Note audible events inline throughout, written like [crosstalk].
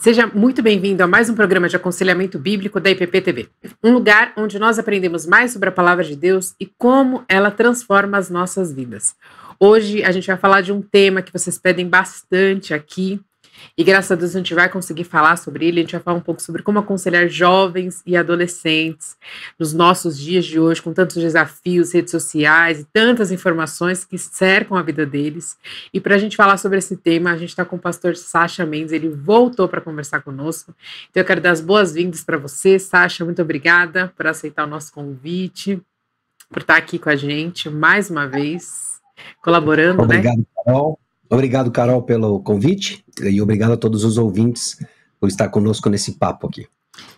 Seja muito bem-vindo a mais um programa de aconselhamento bíblico da IPP TV, um lugar onde nós aprendemos mais sobre a palavra de Deus e como ela transforma as nossas vidas. Hoje a gente vai falar de um tema que vocês pedem bastante aqui, e graças a Deus a gente vai conseguir falar sobre ele, a gente vai falar um pouco sobre como aconselhar jovens e adolescentes nos nossos dias de hoje, com tantos desafios, redes sociais e tantas informações que cercam a vida deles. E para a gente falar sobre esse tema, a gente está com o pastor Sasha Mendes, ele voltou para conversar conosco. Então eu quero dar as boas-vindas para você, Sasha, muito obrigada por aceitar o nosso convite, por estar tá aqui com a gente mais uma vez, colaborando, né? Obrigado, né? Carol. Obrigado, Carol, pelo convite e obrigado a todos os ouvintes por estar conosco nesse papo aqui.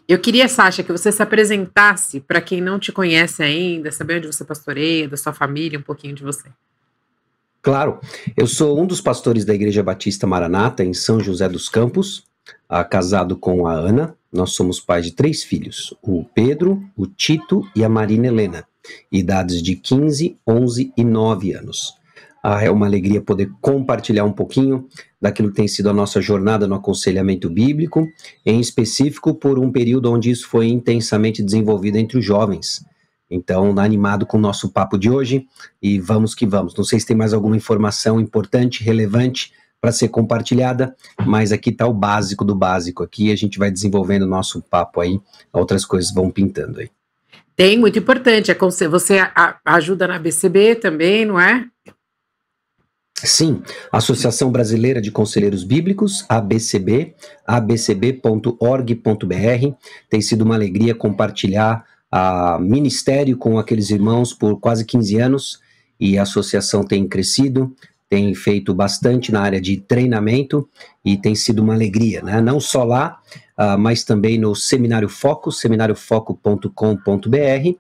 Eu queria, Sasha, que você se apresentasse para quem não te conhece ainda, saber onde você pastoreia, da sua família, um pouquinho de você. Claro, eu sou um dos pastores da Igreja Batista Maranata, em São José dos Campos, ah, casado com a Ana. Nós somos pais de três filhos: o Pedro, o Tito e a Marina Helena, idades de 15, 11 e 9 anos. Ah, é uma alegria poder compartilhar um pouquinho daquilo que tem sido a nossa jornada no aconselhamento bíblico, em específico por um período onde isso foi intensamente desenvolvido entre os jovens. Então, animado com o nosso papo de hoje e vamos que vamos. Não sei se tem mais alguma informação importante, relevante para ser compartilhada, mas aqui está o básico do básico. Aqui a gente vai desenvolvendo o nosso papo aí, outras coisas vão pintando aí. Tem, muito importante. É você ajuda na BCB também, não é? Sim, Associação Brasileira de Conselheiros Bíblicos, ABCB, abcb.org.br. Tem sido uma alegria compartilhar a ah, ministério com aqueles irmãos por quase 15 anos e a associação tem crescido, tem feito bastante na área de treinamento e tem sido uma alegria, né? Não só lá, uh, mas também no Seminário Foco, seminariofoco.com.br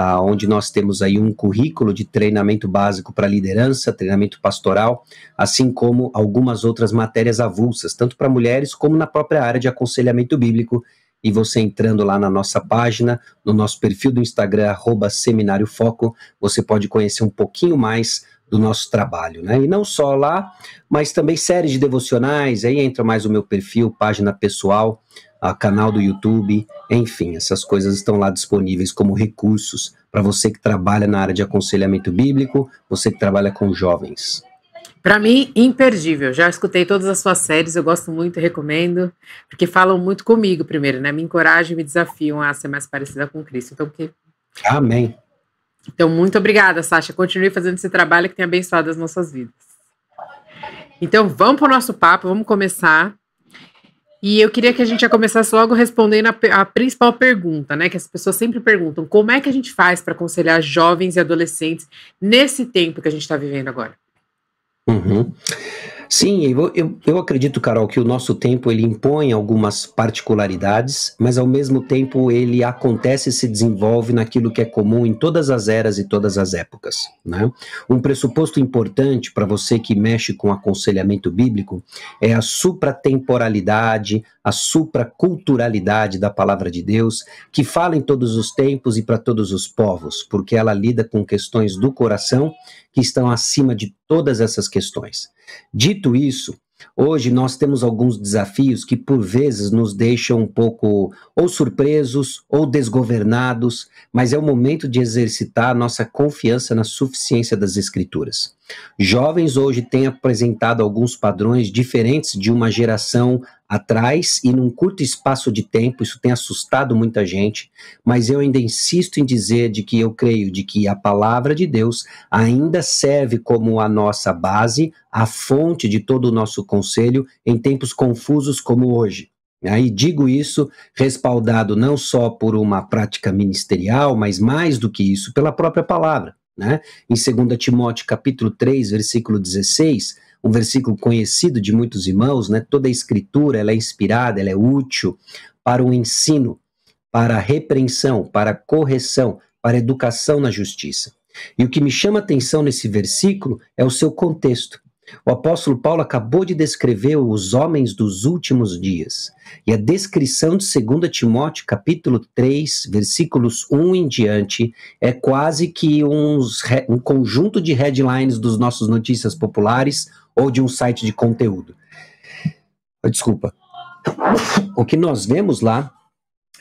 ah, onde nós temos aí um currículo de treinamento básico para liderança, treinamento pastoral, assim como algumas outras matérias avulsas, tanto para mulheres como na própria área de aconselhamento bíblico. E você entrando lá na nossa página, no nosso perfil do Instagram, Seminário Foco, você pode conhecer um pouquinho mais do nosso trabalho, né? E não só lá, mas também séries de devocionais, aí entra mais o meu perfil, página pessoal, a canal do YouTube, enfim, essas coisas estão lá disponíveis como recursos para você que trabalha na área de aconselhamento bíblico, você que trabalha com jovens. Para mim, imperdível. Já escutei todas as suas séries, eu gosto muito, recomendo, porque falam muito comigo primeiro, né? Me encorajam, me desafiam a ser mais parecida com Cristo. Então, que... Amém. Então, muito obrigada, Sasha. Continue fazendo esse trabalho que tem abençoado as nossas vidas. Então, vamos para o nosso papo, vamos começar. E eu queria que a gente já começasse logo respondendo a, a, principal pergunta, né? Que as pessoas sempre perguntam: como é que a gente faz para aconselhar jovens e adolescentes nesse tempo que a gente está vivendo agora? Uhum. Sim, eu, eu, eu, acredito, Carol, que o nosso tempo ele impõe algumas particularidades, mas ao mesmo tempo ele acontece e se desenvolve naquilo que é comum em todas as eras e todas as épocas. Né? Um pressuposto importante para você que mexe com aconselhamento bíblico é a supratemporalidade, a supraculturalidade da palavra de Deus, que fala em todos os tempos e para todos os povos, porque ela lida com questões do coração que estão acima de todas essas questões. Dito isso, hoje nós temos alguns desafios que por vezes nos deixam um pouco ou surpresos ou desgovernados, mas é o momento de exercitar a nossa confiança na suficiência das Escrituras. Jovens hoje têm apresentado alguns padrões diferentes de uma geração atrás e num curto espaço de tempo, isso tem assustado muita gente, mas eu ainda insisto em dizer de que eu creio de que a palavra de Deus ainda serve como a nossa base, a fonte de todo o nosso conselho em tempos confusos como hoje. Né? E digo isso respaldado não só por uma prática ministerial, mas mais do que isso, pela própria palavra. Né? Em 2 Timóteo capítulo 3, versículo 16, um versículo conhecido de muitos irmãos, né? toda a escritura ela é inspirada, ela é útil para o ensino, para a repreensão, para a correção, para a educação na justiça. E o que me chama a atenção nesse versículo é o seu contexto. O apóstolo Paulo acabou de descrever os homens dos últimos dias. E a descrição de 2 Timóteo, capítulo 3, versículos 1 em diante, é quase que uns, um conjunto de headlines dos nossos notícias populares ou de um site de conteúdo. Ah, desculpa. O que nós vemos lá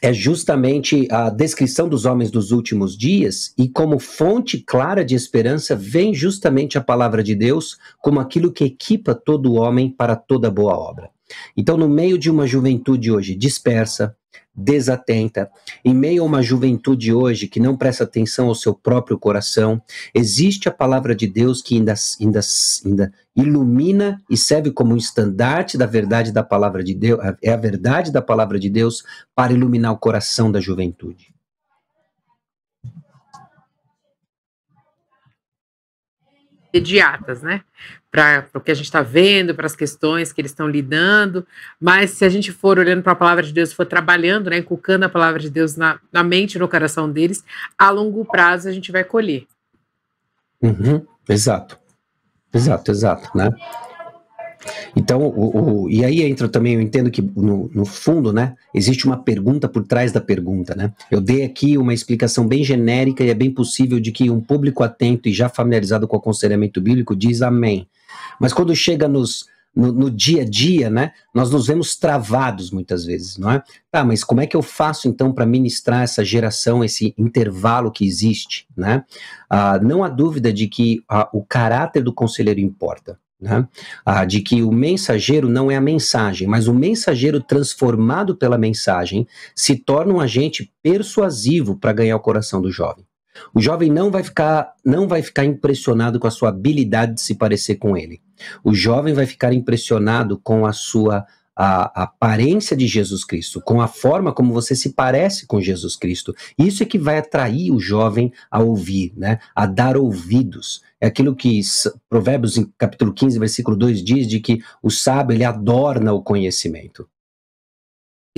é justamente a descrição dos homens dos últimos dias, e como fonte clara de esperança vem justamente a palavra de Deus como aquilo que equipa todo homem para toda boa obra. Então, no meio de uma juventude hoje dispersa, desatenta, em meio a uma juventude hoje que não presta atenção ao seu próprio coração, existe a palavra de Deus que ainda, ainda, ainda ilumina e serve como um estandarte da verdade da palavra de Deus, é a verdade da palavra de Deus para iluminar o coração da juventude. imediatas, né? para o que a gente está vendo, para as questões que eles estão lidando, mas se a gente for olhando para a palavra de Deus, for trabalhando, né, inculcando a palavra de Deus na, na mente e no coração deles, a longo prazo a gente vai colher. Uhum, exato, exato, exato, né? Então, o, o, e aí entra também, eu entendo que no, no, fundo, né, existe uma pergunta por trás da pergunta, né? Eu dei aqui uma explicação bem genérica e é bem possível de que um público atento e já familiarizado com o aconselhamento bíblico diz amém. Mas quando chega nos, no, no, dia a dia, né, nós nos vemos travados muitas vezes, não é? Tá, mas como é que eu faço então para ministrar essa geração, esse intervalo que existe, né? Ah, não há dúvida de que ah, o caráter do conselheiro importa. Né? Ah, de que o mensageiro não é a mensagem, mas o mensageiro transformado pela mensagem se torna um agente persuasivo para ganhar o coração do jovem. O jovem não vai ficar, não vai ficar impressionado com a sua habilidade de se parecer com ele. O jovem vai ficar impressionado com a sua a, a aparência de Jesus Cristo, com a forma como você se parece com Jesus Cristo. Isso é que vai atrair o jovem a ouvir, né? A dar ouvidos. É aquilo que Provérbios em capítulo 15, versículo 2 diz de que o sábio ele adorna o conhecimento.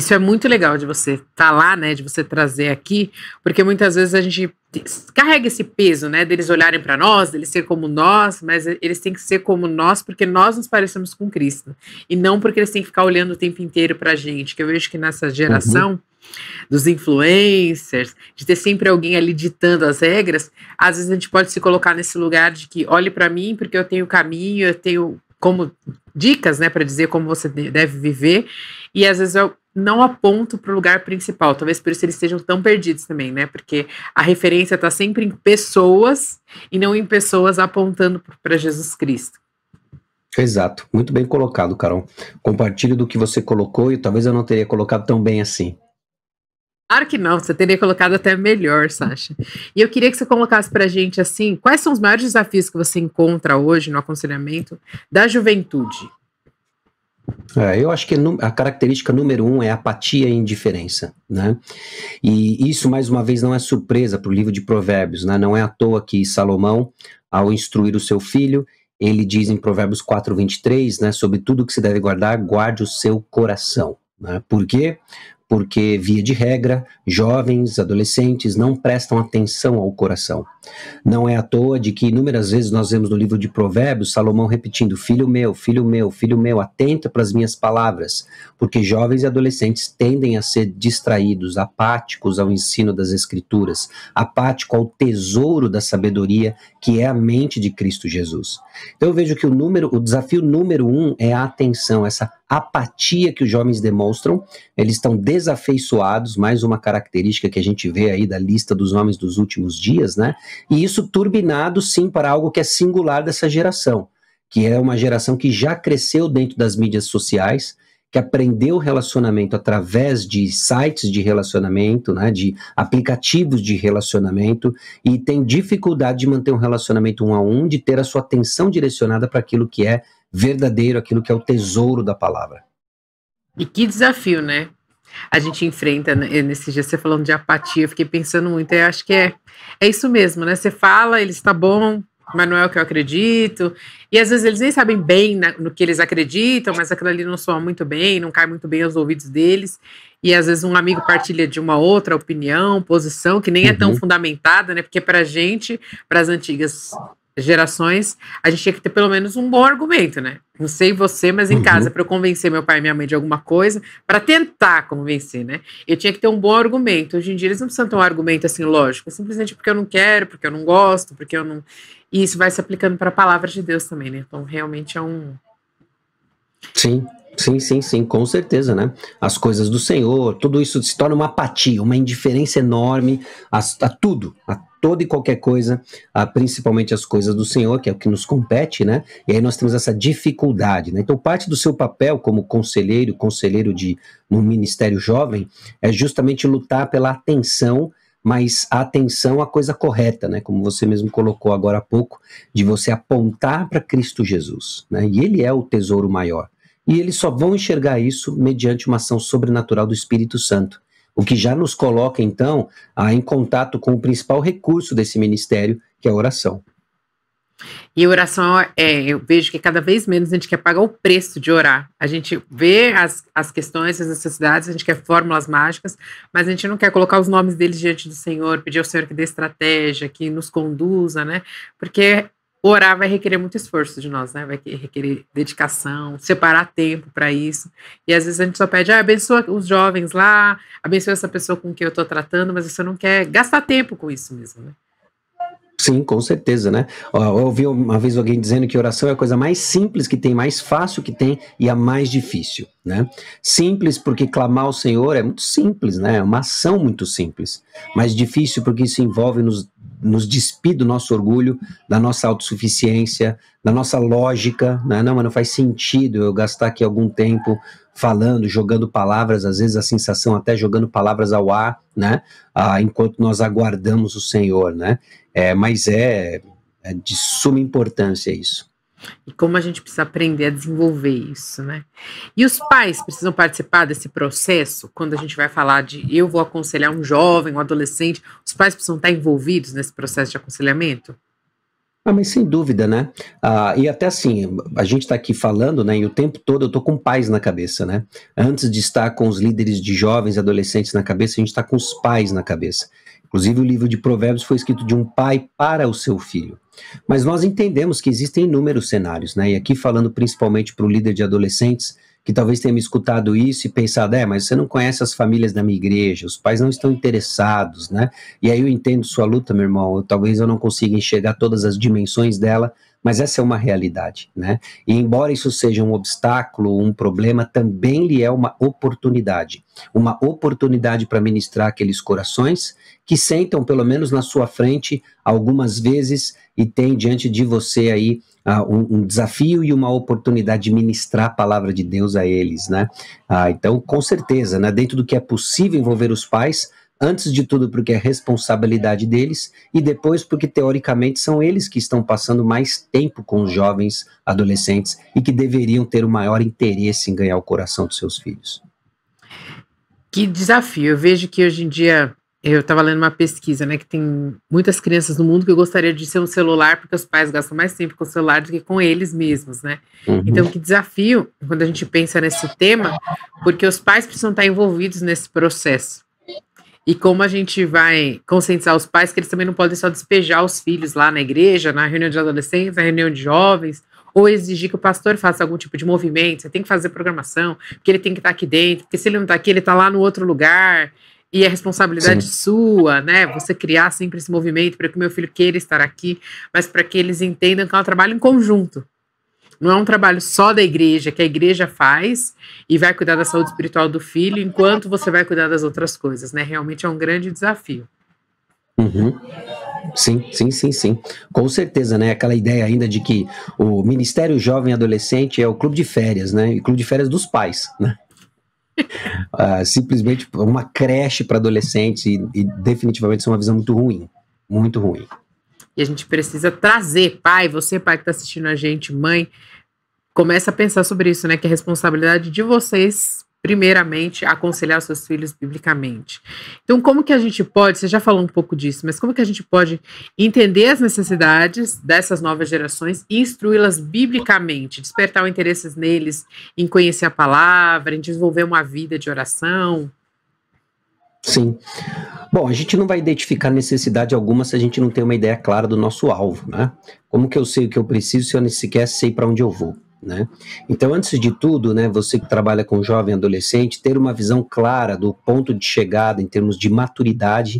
Isso é muito legal de você estar tá lá, né? De você trazer aqui, porque muitas vezes a gente carrega esse peso, né? Deles olharem para nós, deles ser como nós, mas eles têm que ser como nós porque nós nos parecemos com Cristo e não porque eles têm que ficar olhando o tempo inteiro para a gente. Que eu vejo que nessa geração uhum. dos influencers, de ter sempre alguém ali ditando as regras, às vezes a gente pode se colocar nesse lugar de que olhe para mim porque eu tenho caminho, eu tenho como dicas, né, para dizer como você deve viver. E às vezes eu, não aponto para o lugar principal. Talvez por isso eles estejam tão perdidos também, né? Porque a referência está sempre em pessoas e não em pessoas apontando para Jesus Cristo. Exato, muito bem colocado, Carol. Compartilho do que você colocou e talvez eu não teria colocado tão bem assim. Claro que não, você teria colocado até melhor, Sasha. E eu queria que você colocasse para a gente assim, quais são os maiores desafios que você encontra hoje no aconselhamento da juventude? É, eu acho que é a característica número um é apatia e indiferença, né? E isso, mais uma vez, não é surpresa para o livro de Provérbios, né? Não é à toa que Salomão, ao instruir o seu filho, ele diz em Provérbios 4, 23, né? Sobre tudo que se deve guardar, guarde o seu coração. Né? Por quê? porque, via de regra, jovens, adolescentes não prestam atenção ao coração. Não é à toa de que inúmeras vezes nós vemos no livro de Provérbios Salomão repetindo: Filho meu, filho meu, filho meu, atenta para as minhas palavras, porque jovens e adolescentes tendem a ser distraídos, apáticos ao ensino das Escrituras, apático ao tesouro da sabedoria que é a mente de Cristo Jesus. Então eu vejo que o número, o desafio número um é a atenção, essa apatia que os jovens demonstram, eles estão desafeiçoados, mais uma característica que a gente vê aí da lista dos homens dos últimos dias, né? E isso turbinado sim para algo que é singular dessa geração, que é uma geração que já cresceu dentro das mídias sociais, que aprendeu relacionamento através de sites de relacionamento, né, de aplicativos de relacionamento e tem dificuldade de manter um relacionamento um a um, de ter a sua atenção direcionada para aquilo que é verdadeiro aquilo que é o tesouro da palavra. E que desafio, né? A gente enfrenta, nesse dia você falando de apatia, eu fiquei pensando muito, eu acho que é, é isso mesmo, né? Você fala, ele está bom, mas não é o que eu acredito. E às vezes eles nem sabem bem na, né, no que eles acreditam, mas aquilo ali não soa muito bem, não cai muito bem aos ouvidos deles. E às vezes um amigo partilha de uma outra opinião, posição, que nem uhum. é tão uhum. fundamentada, né? Porque para gente, para as antigas gerações, a gente tinha que ter pelo menos um bom argumento, né? Não sei você, mas em uhum. casa, para eu convencer meu pai e minha mãe de alguma coisa, para tentar convencer, né? Eu tinha que ter um bom argumento. Hoje em dia eles não precisam ter um argumento assim lógico, é simplesmente porque eu não quero, porque eu não gosto, porque eu não. E isso vai se aplicando para a palavra de Deus também, né? Então realmente é um. Sim. Sim, sim, sim, com certeza, né? As coisas do Senhor, tudo isso se torna uma apatia, uma indiferença enorme a, a tudo, a toda e qualquer coisa, a, principalmente as coisas do Senhor, que é o que nos compete, né? E aí nós temos essa dificuldade, né? Então, parte do seu papel como conselheiro, conselheiro de no Ministério Jovem, é justamente lutar pela atenção mas a atenção à coisa correta, né? Como você mesmo colocou agora há pouco, de você apontar para Cristo Jesus, né? E ele é o tesouro maior e eles só vão enxergar isso mediante uma ação sobrenatural do Espírito Santo. O que já nos coloca, então, em contato com o principal recurso desse ministério, que é a oração. E oração, é, é, eu vejo que cada vez menos a gente quer pagar o preço de orar. A gente vê as, as questões, as necessidades, a gente quer fórmulas mágicas, mas a gente não quer colocar os nomes deles diante do Senhor, pedir ao Senhor que dê estratégia, que nos conduza, né? Porque orar vai requerer muito esforço de nós, né? Vai requerer dedicação, separar tempo para isso. E às vezes a gente só pede, ah, abençoa os jovens lá, abençoa essa pessoa com quem eu estou tratando, mas você não quer gastar tempo com isso mesmo, né? Sim, com certeza, né? Eu ouvi uma vez alguém dizendo que oração é a coisa mais simples que tem, mais fácil que tem e a mais difícil, né? Simples porque clamar ao Senhor é muito simples, né? É uma ação muito simples, mas difícil porque isso envolve-nos nos despir do nosso orgulho, da nossa autossuficiência, da nossa lógica, né? não, mas não faz sentido eu gastar aqui algum tempo falando, jogando palavras, às vezes a sensação até jogando palavras ao ar, né? Ah, enquanto nós aguardamos o Senhor, né? É, mas é, é de suma importância isso. E como a gente precisa aprender a desenvolver isso, né? E os pais precisam participar desse processo quando a gente vai falar de eu vou aconselhar um jovem, um adolescente, os pais precisam estar envolvidos nesse processo de aconselhamento? Ah, mas sem dúvida, né? Ah, e até assim, a gente está aqui falando, né? E o tempo todo eu tô com pais na cabeça, né? Antes de estar com os líderes de jovens e adolescentes na cabeça, a gente está com os pais na cabeça. Inclusive, o livro de Provérbios foi escrito de um pai para o seu filho. Mas nós entendemos que existem inúmeros cenários, né? E aqui falando principalmente para o líder de adolescentes, que talvez tenha me escutado isso e pensado, é, mas você não conhece as famílias da minha igreja, os pais não estão interessados, né? E aí eu entendo sua luta, meu irmão, eu, talvez eu não consiga enxergar todas as dimensões dela, mas essa é uma realidade, né? E embora isso seja um obstáculo, um problema, também lhe é uma oportunidade, uma oportunidade para ministrar aqueles corações que sentam, pelo menos na sua frente, algumas vezes e tem diante de você aí uh, um, um, desafio e uma oportunidade de ministrar a palavra de Deus a eles, né? Uh, então, com certeza, né, dentro do que é possível envolver os pais, antes de tudo porque é responsabilidade deles e depois porque teoricamente são eles que estão passando mais tempo com os jovens adolescentes e que deveriam ter o maior interesse em ganhar o coração dos seus filhos. Que desafio! Eu vejo que hoje em dia eu estava lendo uma pesquisa, né, que tem muitas crianças no mundo que gostariam de ser um celular porque os pais gastam mais tempo com o celular do que com eles mesmos, né? Uhum. Então, que desafio quando a gente pensa nesse tema, porque os pais precisam estar envolvidos nesse processo. E como a gente vai conscientizar os pais que eles também não podem só despejar os filhos lá na igreja, na reunião de adolescentes, na reunião de jovens, ou exigir que o pastor faça algum tipo de movimento, você tem que fazer programação, porque ele tem que estar aqui dentro, porque se ele não está aqui, ele está lá no outro lugar e é responsabilidade Sim. sua, né? Você criar sempre esse movimento para que o meu filho queira estar aqui, mas para que eles entendam que é um trabalho em conjunto. Não é um trabalho só da igreja, que a igreja faz e vai cuidar da saúde espiritual do filho, enquanto você vai cuidar das outras coisas, né? Realmente é um grande desafio. Uhum. Sim, sim, sim, sim. Com certeza, né? Aquela ideia ainda de que o Ministério Jovem Adolescente é o clube de férias, né? E clube de férias dos pais, né? uh, simplesmente uma creche para adolescentes e, e definitivamente isso é uma visão muito ruim, muito ruim. E a gente precisa trazer, pai, você pai que está assistindo a gente, mãe, começa a pensar sobre isso, né? Que é responsabilidade de vocês primeiramente, aconselhar seus filhos biblicamente. Então, como que a gente pode, você já falou um pouco disso, mas como que a gente pode entender as necessidades dessas novas gerações e instruí-las biblicamente, despertar o interesse neles em conhecer a palavra, em desenvolver uma vida de oração? Sim. Bom, a gente não vai identificar necessidade alguma se a gente não tem uma ideia clara do nosso alvo, né? Como que eu sei o que eu preciso se eu nem sequer sei para onde eu vou? Né? Então, antes de tudo, né, você que trabalha com jovem adolescente, ter uma visão clara do ponto de chegada em termos de maturidade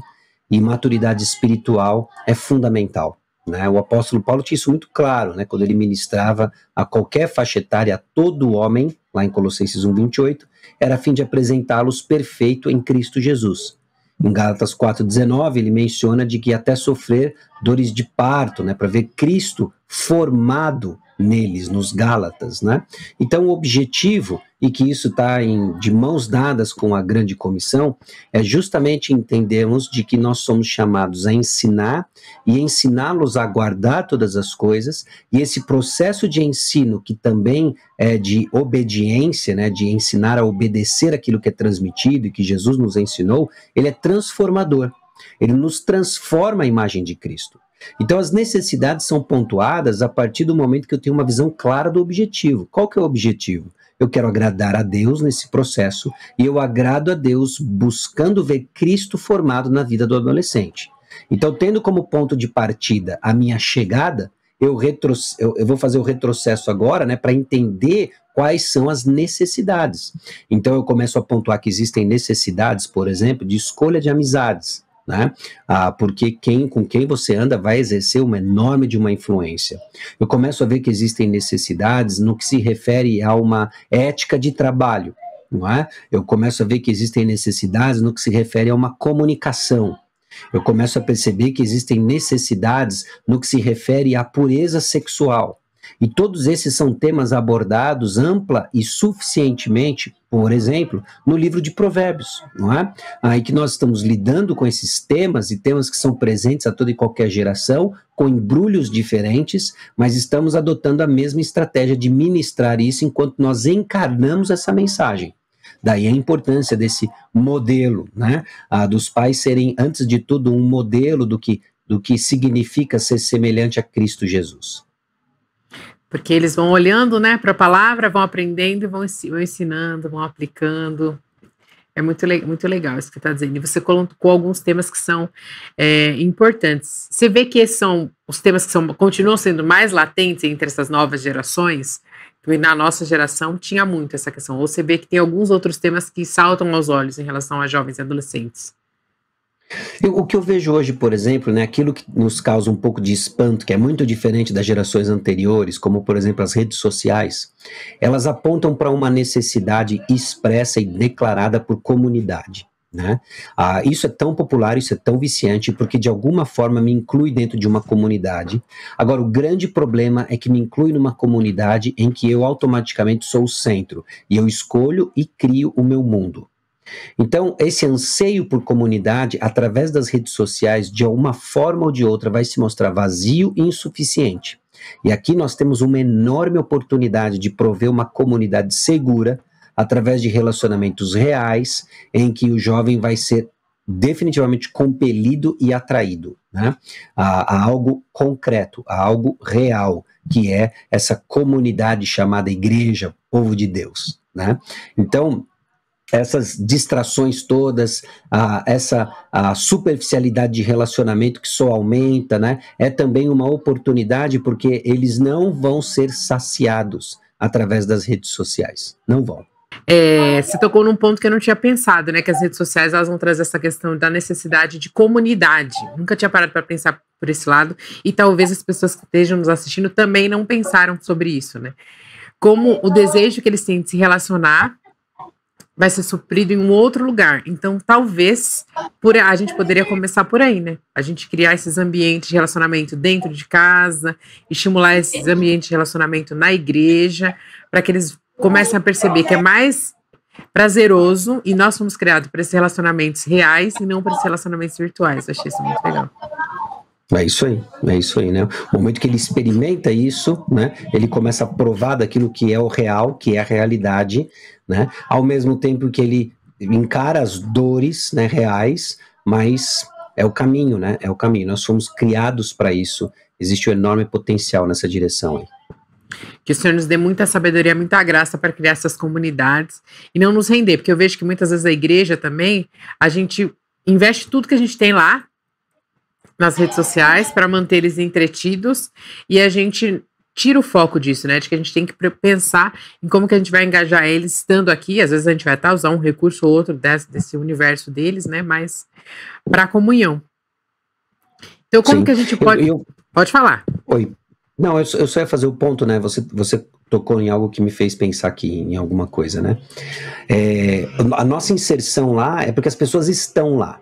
e maturidade espiritual é fundamental. Né? O apóstolo Paulo tinha isso muito claro né, quando ele ministrava a qualquer faixa etária, a todo homem, lá em Colossenses 1,28, era a fim de apresentá-los perfeito em Cristo Jesus. Em Gálatas 4,19, ele menciona de que até sofrer dores de parto, né, para ver Cristo formado neles, nos Gálatas, né? Então, o objetivo, e que isso está de mãos dadas com a grande comissão, é justamente entendermos de que nós somos chamados a ensinar e ensiná-los a guardar todas as coisas, e esse processo de ensino, que também é de obediência, né, de ensinar a obedecer aquilo que é transmitido e que Jesus nos ensinou, ele é transformador. Ele nos transforma a imagem de Cristo. Então as necessidades são pontuadas a partir do momento que eu tenho uma visão clara do objetivo. Qual que é o objetivo? Eu quero agradar a Deus nesse processo e eu agrado a Deus buscando ver Cristo formado na vida do adolescente. Então, tendo como ponto de partida a minha chegada, eu, retro, eu, eu vou fazer o retrocesso agora, né, para entender quais são as necessidades. Então, eu começo a pontuar que existem necessidades, por exemplo, de escolha de amizades né? Ah, porque quem com quem você anda vai exercer uma enorme de uma influência. Eu começo a ver que existem necessidades no que se refere a uma ética de trabalho, não é? Eu começo a ver que existem necessidades no que se refere a uma comunicação. Eu começo a perceber que existem necessidades no que se refere à pureza sexual. E todos esses são temas abordados ampla e suficientemente por exemplo, no livro de Provérbios, não é? Aí que nós estamos lidando com esses temas e temas que são presentes a toda e qualquer geração, com embrulhos diferentes, mas estamos adotando a mesma estratégia de ministrar isso enquanto nós encarnamos essa mensagem. Daí a importância desse modelo, né? Ah, dos pais serem, antes de tudo, um modelo do que, do que significa ser semelhante a Cristo Jesus. Porque eles vão olhando né, para a palavra, vão aprendendo, e vão ensinando, vão aplicando. É muito, muito legal isso que está dizendo. E você colocou alguns temas que são é, importantes. Você vê que esses são os temas que são, continuam sendo mais latentes entre essas novas gerações. E na nossa geração tinha muito essa questão. Ou você vê que tem alguns outros temas que saltam aos olhos em relação a jovens e adolescentes. Eu, o que eu vejo hoje, por exemplo, né, aquilo que nos causa um pouco de espanto, que é muito diferente das gerações anteriores, como por exemplo as redes sociais, elas apontam para uma necessidade expressa e declarada por comunidade. Né? Ah, isso é tão popular, isso é tão viciante, porque de alguma forma me inclui dentro de uma comunidade. Agora, o grande problema é que me inclui numa comunidade em que eu automaticamente sou o centro e eu escolho e crio o meu mundo. Então, esse anseio por comunidade, através das redes sociais, de alguma forma ou de outra, vai se mostrar vazio e insuficiente. E aqui nós temos uma enorme oportunidade de prover uma comunidade segura através de relacionamentos reais, em que o jovem vai ser definitivamente compelido e atraído né, a, a algo concreto, a algo real, que é essa comunidade chamada igreja, povo de Deus. Né? Então, essas distrações todas, a, essa a superficialidade de relacionamento que só aumenta, né? É também uma oportunidade porque eles não vão ser saciados através das redes sociais. Não vão. É, você tocou num ponto que eu não tinha pensado, né? Que as redes sociais elas vão trazer essa questão da necessidade de comunidade. Nunca tinha parado para pensar por esse lado e talvez as pessoas que estejam nos assistindo também não pensaram sobre isso, né? Como o desejo que eles têm de se relacionar vai ser suprido em um outro lugar. Então, talvez por a gente poderia começar por aí, né? A gente criar esses ambientes de relacionamento dentro de casa, estimular esses ambientes de relacionamento na igreja, para que eles comecem a perceber que é mais prazeroso e nós fomos criados para esses relacionamentos reais e não para esses relacionamentos virtuais. Achei isso muito legal. É isso aí, é isso aí, né? O momento que ele experimenta isso, né? Ele começa a provar daquilo que é o real, que é a realidade, né? Ao mesmo tempo que ele encara as dores, né, reais, mas é o caminho, né? É o caminho. Nós fomos criados para isso. Existe um enorme potencial nessa direção aí. Que o Senhor nos dê muita sabedoria, muita graça para criar essas comunidades e não nos render, porque eu vejo que muitas vezes a igreja também, a gente investe tudo que a gente tem lá, nas redes sociais para manter eles entretidos e a gente tira o foco disso, né? De que a gente tem que pensar em como que a gente vai engajar eles estando aqui. Às vezes a gente vai até usar um recurso ou outro desse, desse universo deles, né? Mas para comunhão. Então, como Sim. que a gente pode. Eu, eu... Pode falar. Oi. Não, eu, eu, só ia fazer o ponto, né? Você, você tocou em algo que me fez pensar aqui em alguma coisa, né? É, a nossa inserção lá é porque as pessoas estão lá,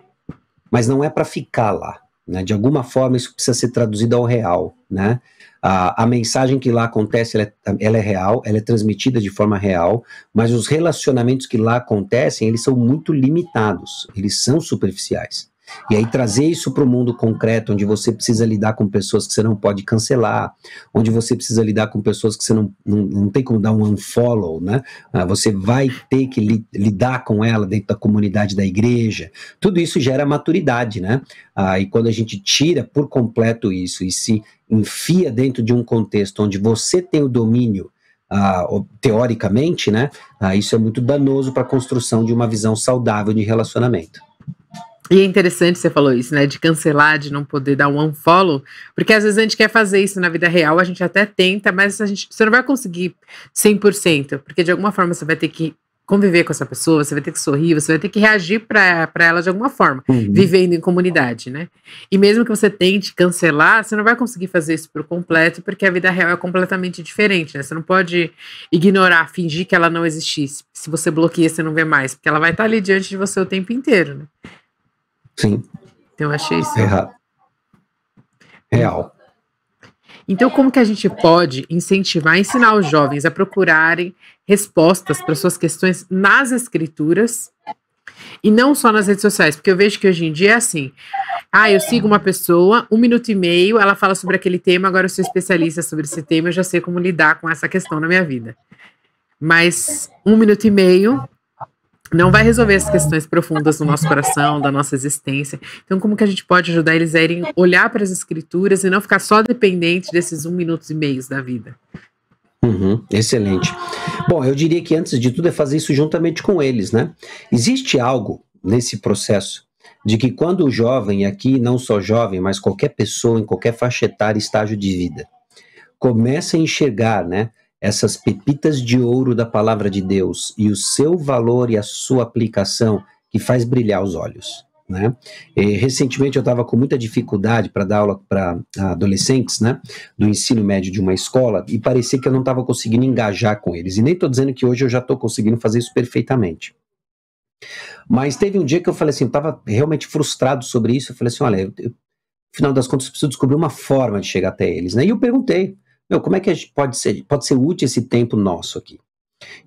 mas não é para ficar lá. Né? De alguma forma, isso precisa ser traduzido ao real. Né? A, a mensagem que lá acontece, ela é, ela é, real, ela é transmitida de forma real, mas os relacionamentos que lá acontecem, eles são muito limitados, eles são superficiais. E aí trazer isso para o mundo concreto, onde você precisa lidar com pessoas que você não pode cancelar, onde você precisa lidar com pessoas que você não, não, não tem como dar um unfollow, né? Ah, você vai ter que li, lidar com ela dentro da comunidade da igreja. Tudo isso gera maturidade, né? Ah, e quando a gente tira por completo isso e se enfia dentro de um contexto onde você tem o domínio ah, teoricamente, né? Ah, isso é muito danoso para a construção de uma visão saudável de relacionamento. E é interessante você falou isso, né? De cancelar, de não poder dar um unfollow, porque às vezes a gente quer fazer isso na vida real, a gente até tenta, mas a gente, você não vai conseguir 100%, porque de alguma forma você vai ter que conviver com essa pessoa, você vai ter que sorrir, você vai ter que reagir para ela de alguma forma, uhum. vivendo em comunidade, né? E mesmo que você tente cancelar, você não vai conseguir fazer isso por completo, porque a vida real é completamente diferente, né? Você não pode ignorar, fingir que ela não existisse. Se você bloqueia, você não vê mais, porque ela vai estar ali diante de você o tempo inteiro, né? Sim. Então achei isso. É Errado. Real. Então, como que a gente pode incentivar, ensinar os jovens a procurarem respostas para suas questões nas escrituras e não só nas redes sociais, porque eu vejo que hoje em dia é assim. Ah, eu sigo uma pessoa, um minuto e meio, ela fala sobre aquele tema, agora eu sou especialista sobre esse tema, eu já sei como lidar com essa questão na minha vida. Mas um minuto e meio não vai resolver as questões profundas do nosso coração, da nossa existência. Então, como que a gente pode ajudar eles a irem olhar para as escrituras e não ficar só dependente desses um minutos e meios da vida? Uhum, excelente. Bom, eu diria que antes de tudo é fazer isso juntamente com eles, né? Existe algo nesse processo de que quando o jovem, aqui não só jovem, mas qualquer pessoa em qualquer faixa etária, estágio de vida, começa a enxergar, né, essas pepitas de ouro da palavra de Deus e o seu valor e a sua aplicação que faz brilhar os olhos. Né? E, recentemente eu estava com muita dificuldade para dar aula para adolescentes, né, do ensino médio de uma escola e parecia que eu não estava conseguindo engajar com eles. E nem estou dizendo que hoje eu já estou conseguindo fazer isso perfeitamente. Mas teve um dia que eu falei assim, estava realmente frustrado sobre isso. Eu falei assim, olha, no final das contas eu preciso descobrir uma forma de chegar até eles, né? E eu perguntei, meu, como é que pode ser, pode ser útil esse tempo nosso aqui?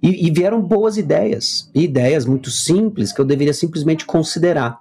E, e vieram boas ideias, ideias muito simples que eu deveria simplesmente considerar.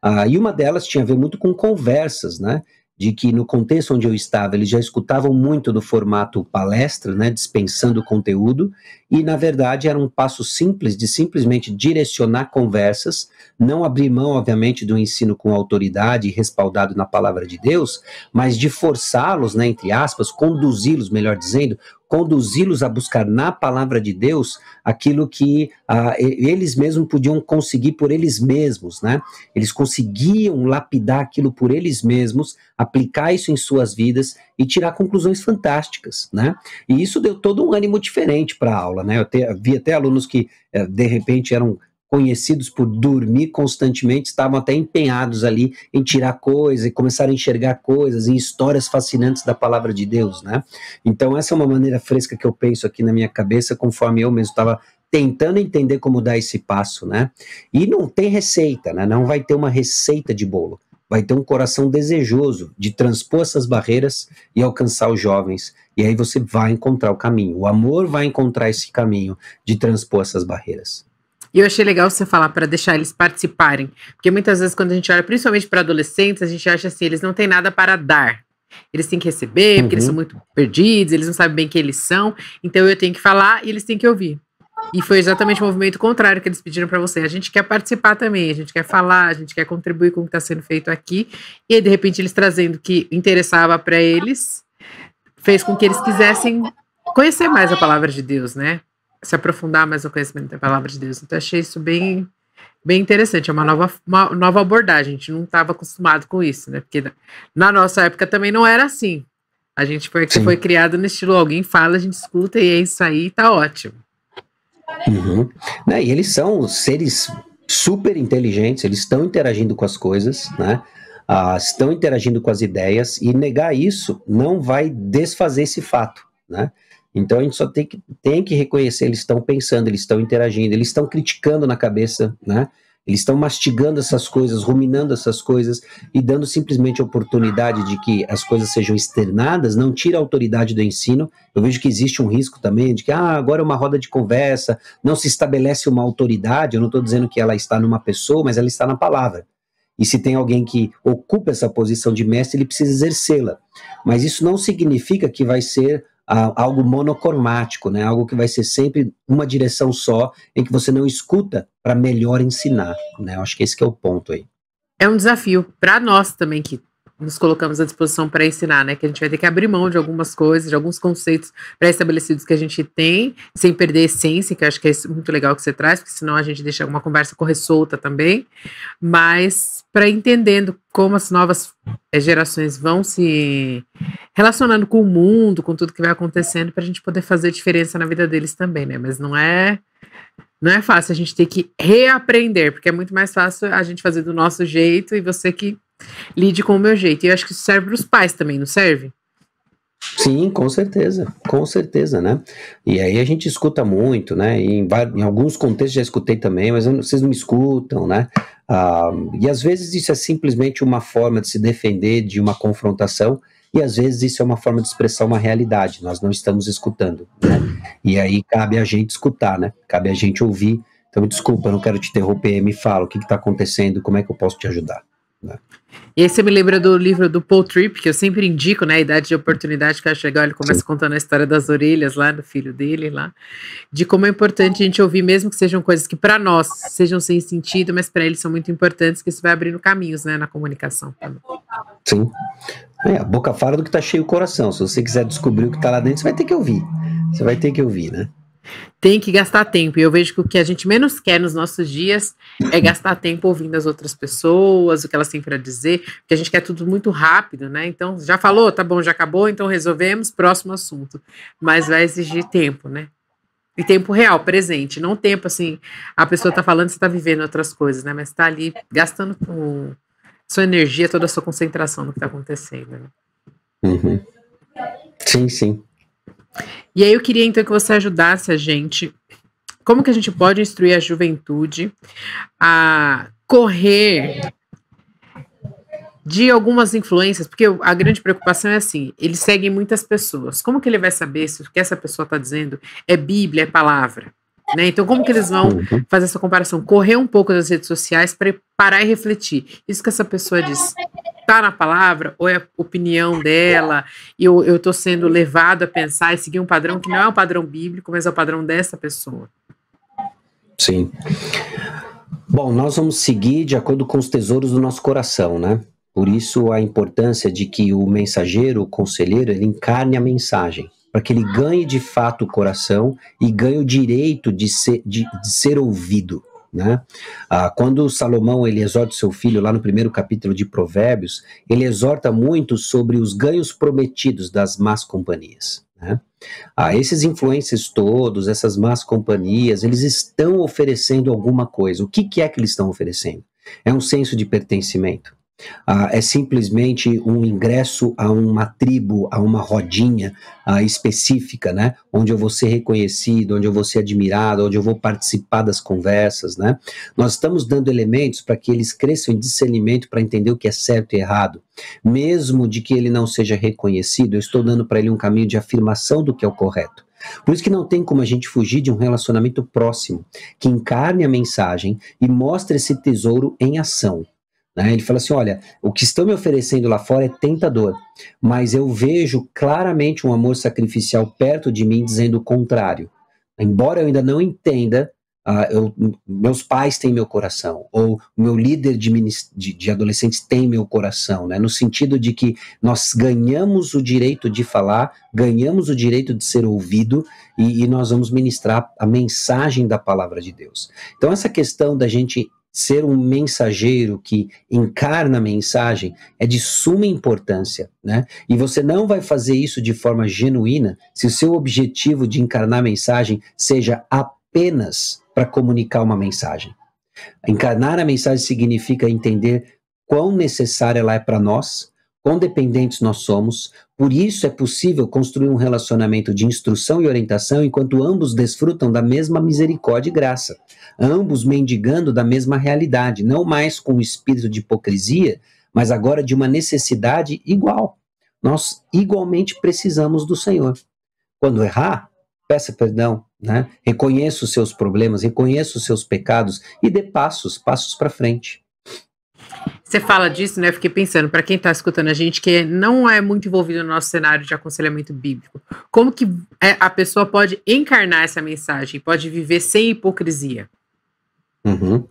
Ah, e uma delas tinha a ver muito com conversas, né? De que no contexto onde eu estava, eles já escutavam muito do formato palestra, né? Dispensando conteúdo, e, na verdade, era um passo simples de simplesmente direcionar conversas, não abrir mão, obviamente, do ensino com autoridade respaldado na palavra de Deus, mas de forçá-los, né, entre aspas, conduzi-los, melhor dizendo, conduzi-los a buscar na palavra de Deus aquilo que ah, eles mesmos podiam conseguir por eles mesmos, né? Eles conseguiam lapidar aquilo por eles mesmos, aplicar isso em suas vidas e tirar conclusões fantásticas, né? E isso deu todo um ânimo diferente para a aula, né? Eu te, vi até alunos que, é, de repente, eram conhecidos por dormir constantemente, estavam até empenhados ali em tirar coisas e começar a enxergar coisas e histórias fascinantes da palavra de Deus, né? Então essa é uma maneira fresca que eu penso aqui na minha cabeça, conforme eu mesmo estava tentando entender como dar esse passo, né? E não tem receita, né? Não vai ter uma receita de bolo vai ter um coração desejoso de transpor essas barreiras e alcançar os jovens. E aí você vai encontrar o caminho. O amor vai encontrar esse caminho de transpor essas barreiras. E eu achei legal você falar para deixar eles participarem, porque muitas vezes quando a gente olha, principalmente para adolescentes, a gente acha assim, eles não têm nada para dar. Eles têm que receber, uhum. porque eles uhum. são muito perdidos, eles não sabem bem quem eles são. Então eu tenho que falar e eles têm que ouvir. E foi exatamente o movimento contrário que eles pediram para você. A gente quer participar também, a gente quer falar, a gente quer contribuir com o que está sendo feito aqui. E aí, de repente, eles trazendo o que interessava para eles, fez com que eles quisessem conhecer mais a palavra de Deus, né? Se aprofundar mais no conhecimento da palavra de Deus. Então, achei isso bem, bem interessante. É uma nova, uma nova abordagem. A gente não estava acostumado com isso, né? Porque na nossa época também não era assim. A gente foi, foi criado no estilo: alguém fala, a gente escuta e é isso aí, tá ótimo. Uhum. Né, e eles são seres super inteligentes, eles estão interagindo com as coisas, né? Ah, estão interagindo com as ideias e negar isso não vai desfazer esse fato, né? Então a gente só tem que, tem que reconhecer, eles estão pensando, eles estão interagindo, eles estão criticando na cabeça, né? Eles estão mastigando essas coisas, ruminando essas coisas e dando simplesmente oportunidade de que as coisas sejam externadas, não tira a autoridade do ensino. Eu vejo que existe um risco também de que ah, agora é uma roda de conversa, não se estabelece uma autoridade. Eu não estou dizendo que ela está numa pessoa, mas ela está na palavra. E se tem alguém que ocupa essa posição de mestre, ele precisa exercê-la. Mas isso não significa que vai ser a, algo monocromático, né? Algo que vai ser sempre uma direção só, em que você não escuta para melhor ensinar, né? Eu acho que esse que é o ponto aí. É um desafio para nós também que nos colocamos à disposição para ensinar, né? Que a gente vai ter que abrir mão de algumas coisas, de alguns conceitos pré-estabelecidos que a gente tem, sem perder a essência, que eu acho que é muito legal que você traz, porque senão a gente deixa uma conversa correr solta também, mas para entendendo como as novas eh, gerações vão se relacionando com o mundo, com tudo que vai acontecendo, para a gente poder fazer diferença na vida deles também, né? Mas não é não é fácil, a gente tem que reaprender, porque é muito mais fácil a gente fazer do nosso jeito e você que lide com o meu jeito. E eu acho que isso serve para os pais também, não serve? Sim, com certeza, com certeza, né? E aí a gente escuta muito, né? Em, em, alguns contextos já escutei também, mas vocês não me escutam, né? Ah, e às vezes isso é simplesmente uma forma de se defender de uma confrontação, e às vezes isso é uma forma de expressar uma realidade, nós não estamos escutando, né? E aí cabe a gente escutar, né? Cabe a gente ouvir. Então, desculpa, não quero te interromper, me fala o que está acontecendo, como é que eu posso te ajudar, né? E aí você me lembra do livro do Paul Tripp, que eu sempre indico, né? A Idade de Oportunidade, que eu acho legal. Ele começa Sim. contando a história das orelhas lá, do filho dele lá. De como é importante a gente ouvir, mesmo que sejam coisas que para nós sejam sem sentido, mas para eles são muito importantes, que isso vai abrindo caminhos, né? Na comunicação. Sim. É, a boca fala do que tá cheio o coração. Se você quiser descobrir o que tá lá dentro, você vai ter que ouvir. Você vai ter que ouvir, né? tem que gastar tempo. E eu vejo que o que a gente menos quer nos nossos dias é gastar tempo ouvindo as outras pessoas, o que elas têm para dizer, porque a gente quer tudo muito rápido, né? Então, já falou, tá bom, já acabou, então resolvemos, próximo assunto. Mas vai exigir tempo, né? E tempo real, presente, não tempo assim, a pessoa tá falando, você tá vivendo outras coisas, né? Mas tá ali gastando com sua energia, toda a sua concentração no que tá acontecendo, né? Uhum. Sim, sim. E aí eu queria então que você ajudasse a gente. Como que a gente pode instruir a juventude a correr de algumas influências? Porque a grande preocupação é assim: eles seguem muitas pessoas. Como que ele vai saber se o que essa pessoa está dizendo é Bíblia, é palavra? Né? Então, como que eles vão uhum. fazer essa comparação? Correr um pouco das redes sociais para parar e refletir. Isso que essa pessoa disse tá na palavra ou é opinião dela e eu, eu tô sendo levado a pensar e seguir um padrão que não é um padrão bíblico, mas é o padrão dessa pessoa? Sim. Bom, nós vamos seguir de acordo com os tesouros do nosso coração, né? Por isso a importância de que o mensageiro, o conselheiro, ele encarne a mensagem, para que ele ganhe de fato o coração e ganhe o direito de ser, de, de ser ouvido. Né? Ah, quando Salomão ele exorta o seu filho lá no primeiro capítulo de Provérbios, ele exorta muito sobre os ganhos prometidos das más companhias. Né? Ah, esses influências todos, essas más companhias, eles estão oferecendo alguma coisa. O que, que é que eles estão oferecendo? É um senso de pertencimento ah, é simplesmente um ingresso a uma tribo, a uma rodinha ah, específica, né? Onde eu vou ser reconhecido, onde eu vou ser admirado, onde eu vou participar das conversas, né? Nós estamos dando elementos para que eles cresçam em discernimento para entender o que é certo e errado. Mesmo de que ele não seja reconhecido, eu estou dando para ele um caminho de afirmação do que é o correto. Por isso que não tem como a gente fugir de um relacionamento próximo, que encarne a mensagem e mostre esse tesouro em ação. Né? Ele fala assim: olha, o que estão me oferecendo lá fora é tentador, mas eu vejo claramente um amor sacrificial perto de mim dizendo o contrário. Embora eu ainda não entenda, uh, eu, meus pais têm meu coração, ou meu líder de, de, de adolescentes tem meu coração, né? no sentido de que nós ganhamos o direito de falar, ganhamos o direito de ser ouvido e, e nós vamos ministrar a mensagem da palavra de Deus. Então, essa questão da gente ser um mensageiro que encarna a mensagem é de suma importância, né? E você não vai fazer isso de forma genuína se o seu objetivo de encarnar a mensagem seja apenas para comunicar uma mensagem. Encarnar a mensagem significa entender quão necessária ela é para nós, quão dependentes nós somos, por isso é possível construir um relacionamento de instrução e orientação enquanto ambos desfrutam da mesma misericórdia e graça, ambos mendigando da mesma realidade, não mais com o espírito de hipocrisia, mas agora de uma necessidade igual. Nós igualmente precisamos do Senhor. Quando errar, peça perdão, né? reconheça os seus problemas, reconheça os seus pecados e dê passos, passos para frente. Você fala disso, né? Eu fiquei pensando, para quem está escutando a gente, que não é muito envolvido no nosso cenário de aconselhamento bíblico, como que é, a pessoa pode encarnar essa mensagem, pode viver sem hipocrisia? Uhum.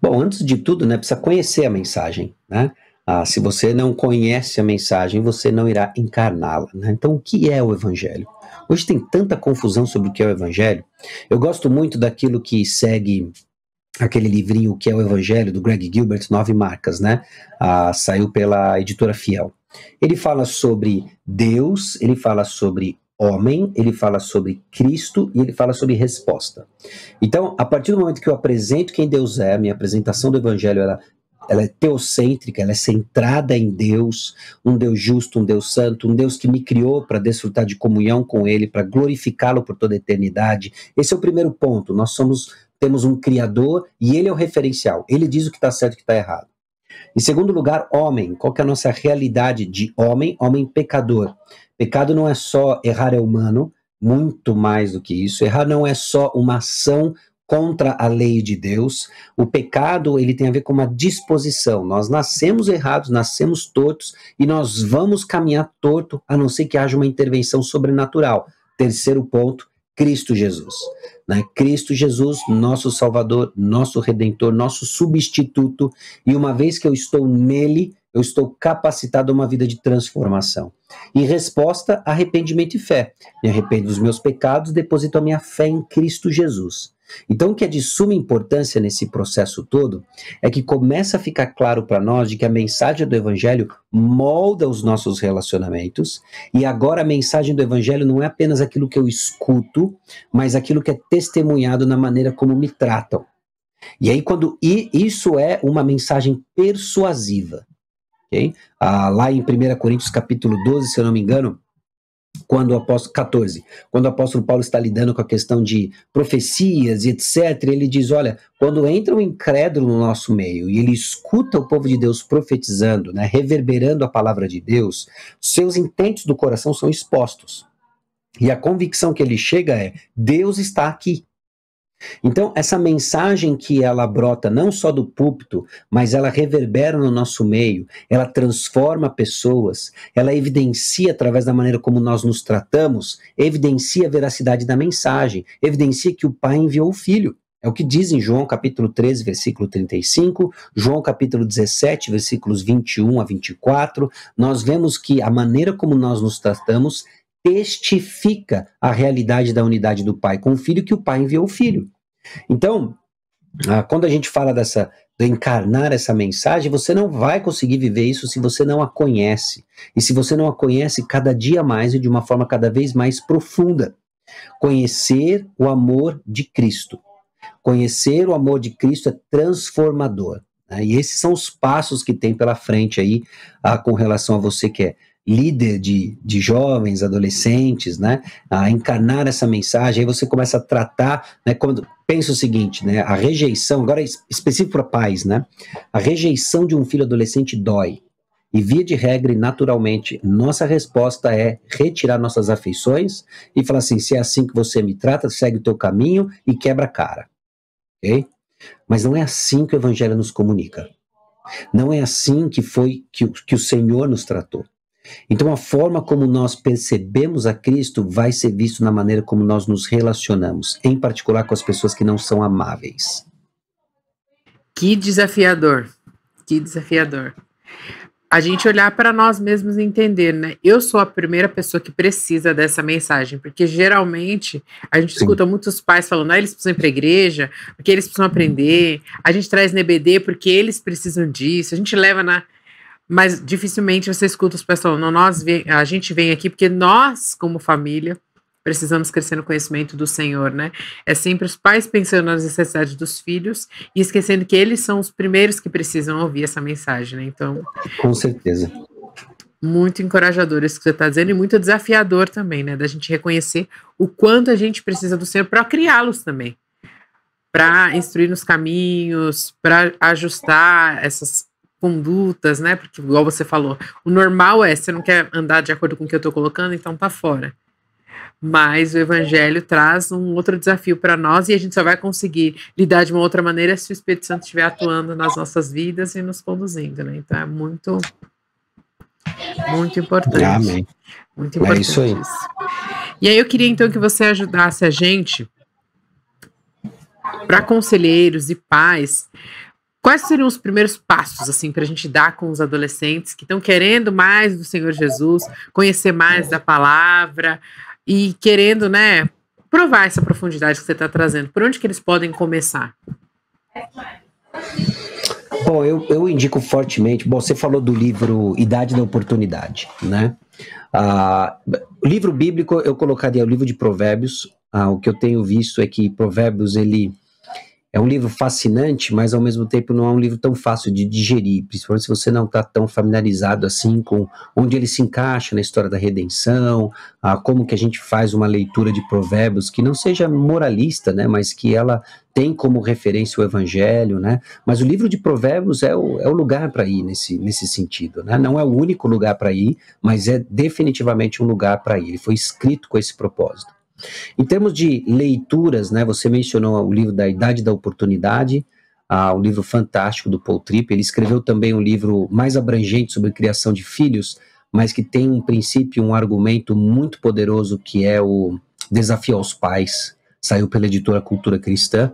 Bom, antes de tudo, né, precisa conhecer a mensagem, né? Ah, se você não conhece a mensagem, você não irá encarná-la. Né? Então, o que é o Evangelho? Hoje tem tanta confusão sobre o que é o Evangelho. Eu gosto muito daquilo que segue aquele livrinho que é o Evangelho do Greg Gilbert, Nove Marcas, né? Ah, saiu pela editora Fiel. Ele fala sobre Deus, ele fala sobre homem, ele fala sobre Cristo e ele fala sobre resposta. Então, a partir do momento que eu apresento quem Deus é, minha apresentação do Evangelho ela, ela é teocêntrica, ela é centrada em Deus, um Deus justo, um Deus santo, um Deus que me criou para desfrutar de comunhão com Ele, para glorificá-lo por toda a eternidade. Esse é o primeiro ponto. Nós somos temos um Criador e ele é o referencial. Ele diz o que está certo e o que está errado. Em segundo lugar, homem. Qual que é a nossa realidade de homem? Homem pecador. Pecado não é só errar é humano, muito mais do que isso. Errar não é só uma ação contra a lei de Deus. O pecado, ele tem a ver com uma disposição. Nós nascemos errados, nascemos tortos e nós vamos caminhar torto a não ser que haja uma intervenção sobrenatural. Terceiro ponto, Cristo Jesus. Né? Cristo Jesus, nosso Salvador, nosso Redentor, nosso substituto, e uma vez que eu estou nele, eu estou capacitado a uma vida de transformação. E resposta, arrependimento e fé. Me arrependo dos meus pecados, deposito a minha fé em Cristo Jesus. Então, o que é de suma importância nesse processo todo é que começa a ficar claro para nós de que a mensagem do Evangelho molda os nossos relacionamentos, e agora a mensagem do Evangelho não é apenas aquilo que eu escuto, mas aquilo que é testemunhado na maneira como me tratam. E aí, quando isso é uma mensagem persuasiva, okay? ah, lá em 1 Coríntios capítulo 12, se eu não me engano, quando o apóstolo 14, quando o apóstolo Paulo está lidando com a questão de profecias e etc, ele diz, olha, quando entra um incrédulo no nosso meio e ele escuta o povo de Deus profetizando, né, reverberando a palavra de Deus, seus intentos do coração são expostos. E a convicção que ele chega é: Deus está aqui. Então, essa mensagem que ela brota não só do púlpito, mas ela reverbera no nosso meio, ela transforma pessoas, ela evidencia através da maneira como nós nos tratamos, evidencia a veracidade da mensagem, evidencia que o pai enviou o filho. É o que diz em João capítulo 13, versículo 35, João capítulo 17, versículos 21 a 24. Nós vemos que a maneira como nós nos tratamos testifica a realidade da unidade do Pai com o Filho que o Pai enviou o Filho. Então, ah, quando a gente fala dessa de encarnar essa mensagem, você não vai conseguir viver isso se você não a conhece. E se você não a conhece cada dia mais e de uma forma cada vez mais profunda. Conhecer o amor de Cristo. Conhecer o amor de Cristo é transformador. Né? E esses são os passos que tem pela frente aí ah, com relação a você que é líder de, de jovens, adolescentes, né, a encarnar essa mensagem, aí você começa a tratar, né, quando, pensa o seguinte, né, a rejeição, agora específico para pais, né, a rejeição de um filho adolescente dói, e via de regra, naturalmente, nossa resposta é retirar nossas afeições e falar assim, se é assim que você me trata, segue o teu caminho e quebra a cara, ok? Mas não é assim que o evangelho nos comunica. Não é assim que foi que, que o Senhor nos tratou. Então, a forma como nós percebemos a Cristo vai ser visto na maneira como nós nos relacionamos, em particular com as pessoas que não são amáveis. Que desafiador, que desafiador. A gente olhar para nós mesmos e entender, né? Eu sou a primeira pessoa que precisa dessa mensagem, porque geralmente a gente Sim. escuta muitos pais falando, ah, eles precisam ir para a igreja, porque eles precisam aprender, a gente traz NBD porque eles precisam disso, a gente leva na, mas dificilmente você escuta os pessoal, não, nós vem, a gente vem aqui porque nós, como família, precisamos crescer no conhecimento do Senhor, né? É sempre os pais pensando nas necessidades dos filhos e esquecendo que eles são os primeiros que precisam ouvir essa mensagem, né? Então, com certeza. Muito encorajador isso que você está dizendo e muito desafiador também, né? Da gente reconhecer o quanto a gente precisa do Senhor para criá-los também, para instruir nos caminhos, para ajustar essas condutas, né? Porque, igual você falou, o normal é você não quer andar de acordo com o que eu estou colocando, então tá fora. Mas o evangelho traz um outro desafio para nós e a gente só vai conseguir lidar de uma outra maneira se o Espírito Santo estiver atuando nas nossas vidas e nos conduzindo, né? Então é muito muito importante. Amém. Muito importante. É isso aí. Isso. E aí eu queria então que você ajudasse a gente para conselheiros e pais Quais seriam os primeiros passos, assim, para a gente dar com os adolescentes que estão querendo mais do Senhor Jesus, conhecer mais da palavra e querendo, né, provar essa profundidade que você está trazendo? Por onde que eles podem começar? Bom, eu, eu indico fortemente. Bom, você falou do livro Idade da Oportunidade, né? o ah, livro bíblico eu colocaria o livro de Provérbios. Ah, o que eu tenho visto é que Provérbios ele é um livro fascinante, mas ao mesmo tempo não é um livro tão fácil de digerir, principalmente se você não está tão familiarizado assim com onde ele se encaixa na história da redenção, a como que a gente faz uma leitura de provérbios que não seja moralista, né, mas que ela tem como referência o Evangelho, né? Mas o livro de Provérbios é o, é o lugar para ir nesse, nesse sentido, né? Não é o único lugar para ir, mas é definitivamente um lugar para ir. Ele foi escrito com esse propósito. Em termos de leituras, né, você mencionou o livro da Idade da Oportunidade, ah, um livro fantástico do Paul Tripp. Ele escreveu também um livro mais abrangente sobre criação de filhos, mas que tem um princípio, um argumento muito poderoso que é o Desafio aos Pais. Saiu pela editora Cultura Cristã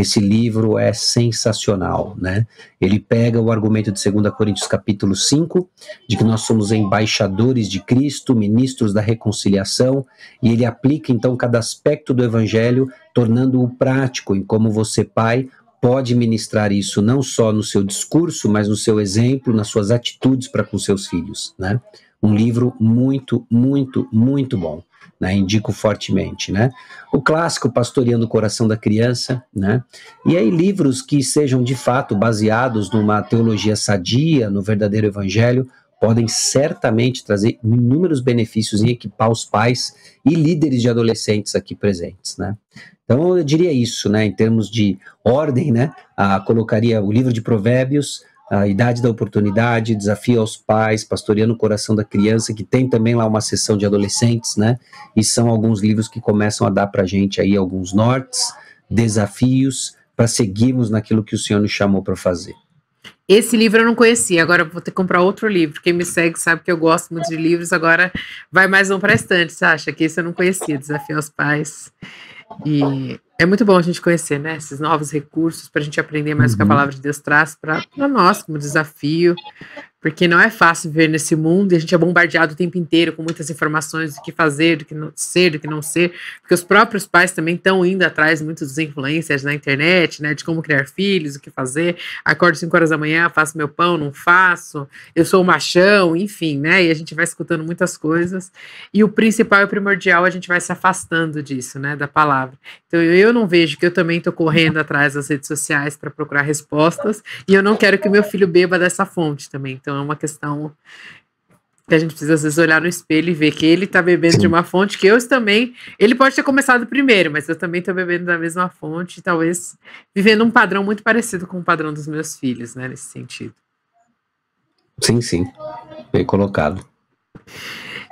esse livro é sensacional, né? Ele pega o argumento de 2 Coríntios capítulo 5, de que nós somos embaixadores de Cristo, ministros da reconciliação, e ele aplica então cada aspecto do evangelho, tornando-o prático em como você, pai, pode ministrar isso não só no seu discurso, mas no seu exemplo, nas suas atitudes para com seus filhos, né? Um livro muito, muito, muito bom né? indico fortemente. Né? O clássico Pastoreando o Coração da Criança, né? e aí livros que sejam de fato baseados numa teologia sadia, no verdadeiro evangelho, podem certamente trazer inúmeros benefícios e equipar os pais e líderes de adolescentes aqui presentes, né? Então eu diria isso, né? Em termos de ordem, né? Ah, colocaria o livro de Provérbios, a idade da oportunidade, desafio aos pais, pastoreando o coração da criança, que tem também lá uma sessão de adolescentes, né? E são alguns livros que começam a dar para gente aí alguns nortes, desafios para seguirmos naquilo que o Senhor nos chamou para fazer. Esse livro eu não conhecia, agora vou ter que comprar outro livro. Quem me segue sabe que eu gosto muito de livros, agora vai mais um para estante, Sasha, que esse eu não conhecia, Desafio aos Pais. E é muito bom a gente conhecer né, esses novos recursos para a gente aprender mais uhum. o que a uhum. palavra de Deus traz para nós como desafio, porque não é fácil viver nesse mundo e a gente é bombardeado o tempo inteiro com muitas informações do que fazer, do que não ser, do que não ser. Porque os próprios pais também estão indo atrás muitos dos influencers na internet, né? De como criar filhos, o que fazer. Acordo 5 horas da manhã, faço meu pão, não faço. Eu sou machão, enfim, né? E a gente vai escutando muitas coisas. E o principal e o primordial, a gente vai se afastando disso, né? Da palavra. Então eu não vejo que eu também estou correndo atrás das redes sociais para procurar respostas. E eu não quero que o meu filho beba dessa fonte também. Então, então é uma questão que a gente precisa às vezes olhar no espelho e ver que ele está bebendo Sim. de uma fonte que eu também. Ele pode ter começado primeiro, mas eu também estou bebendo da mesma fonte, talvez vivendo um padrão muito parecido com o padrão dos meus filhos, né? Nesse sentido. Sim, sim. Bem colocado.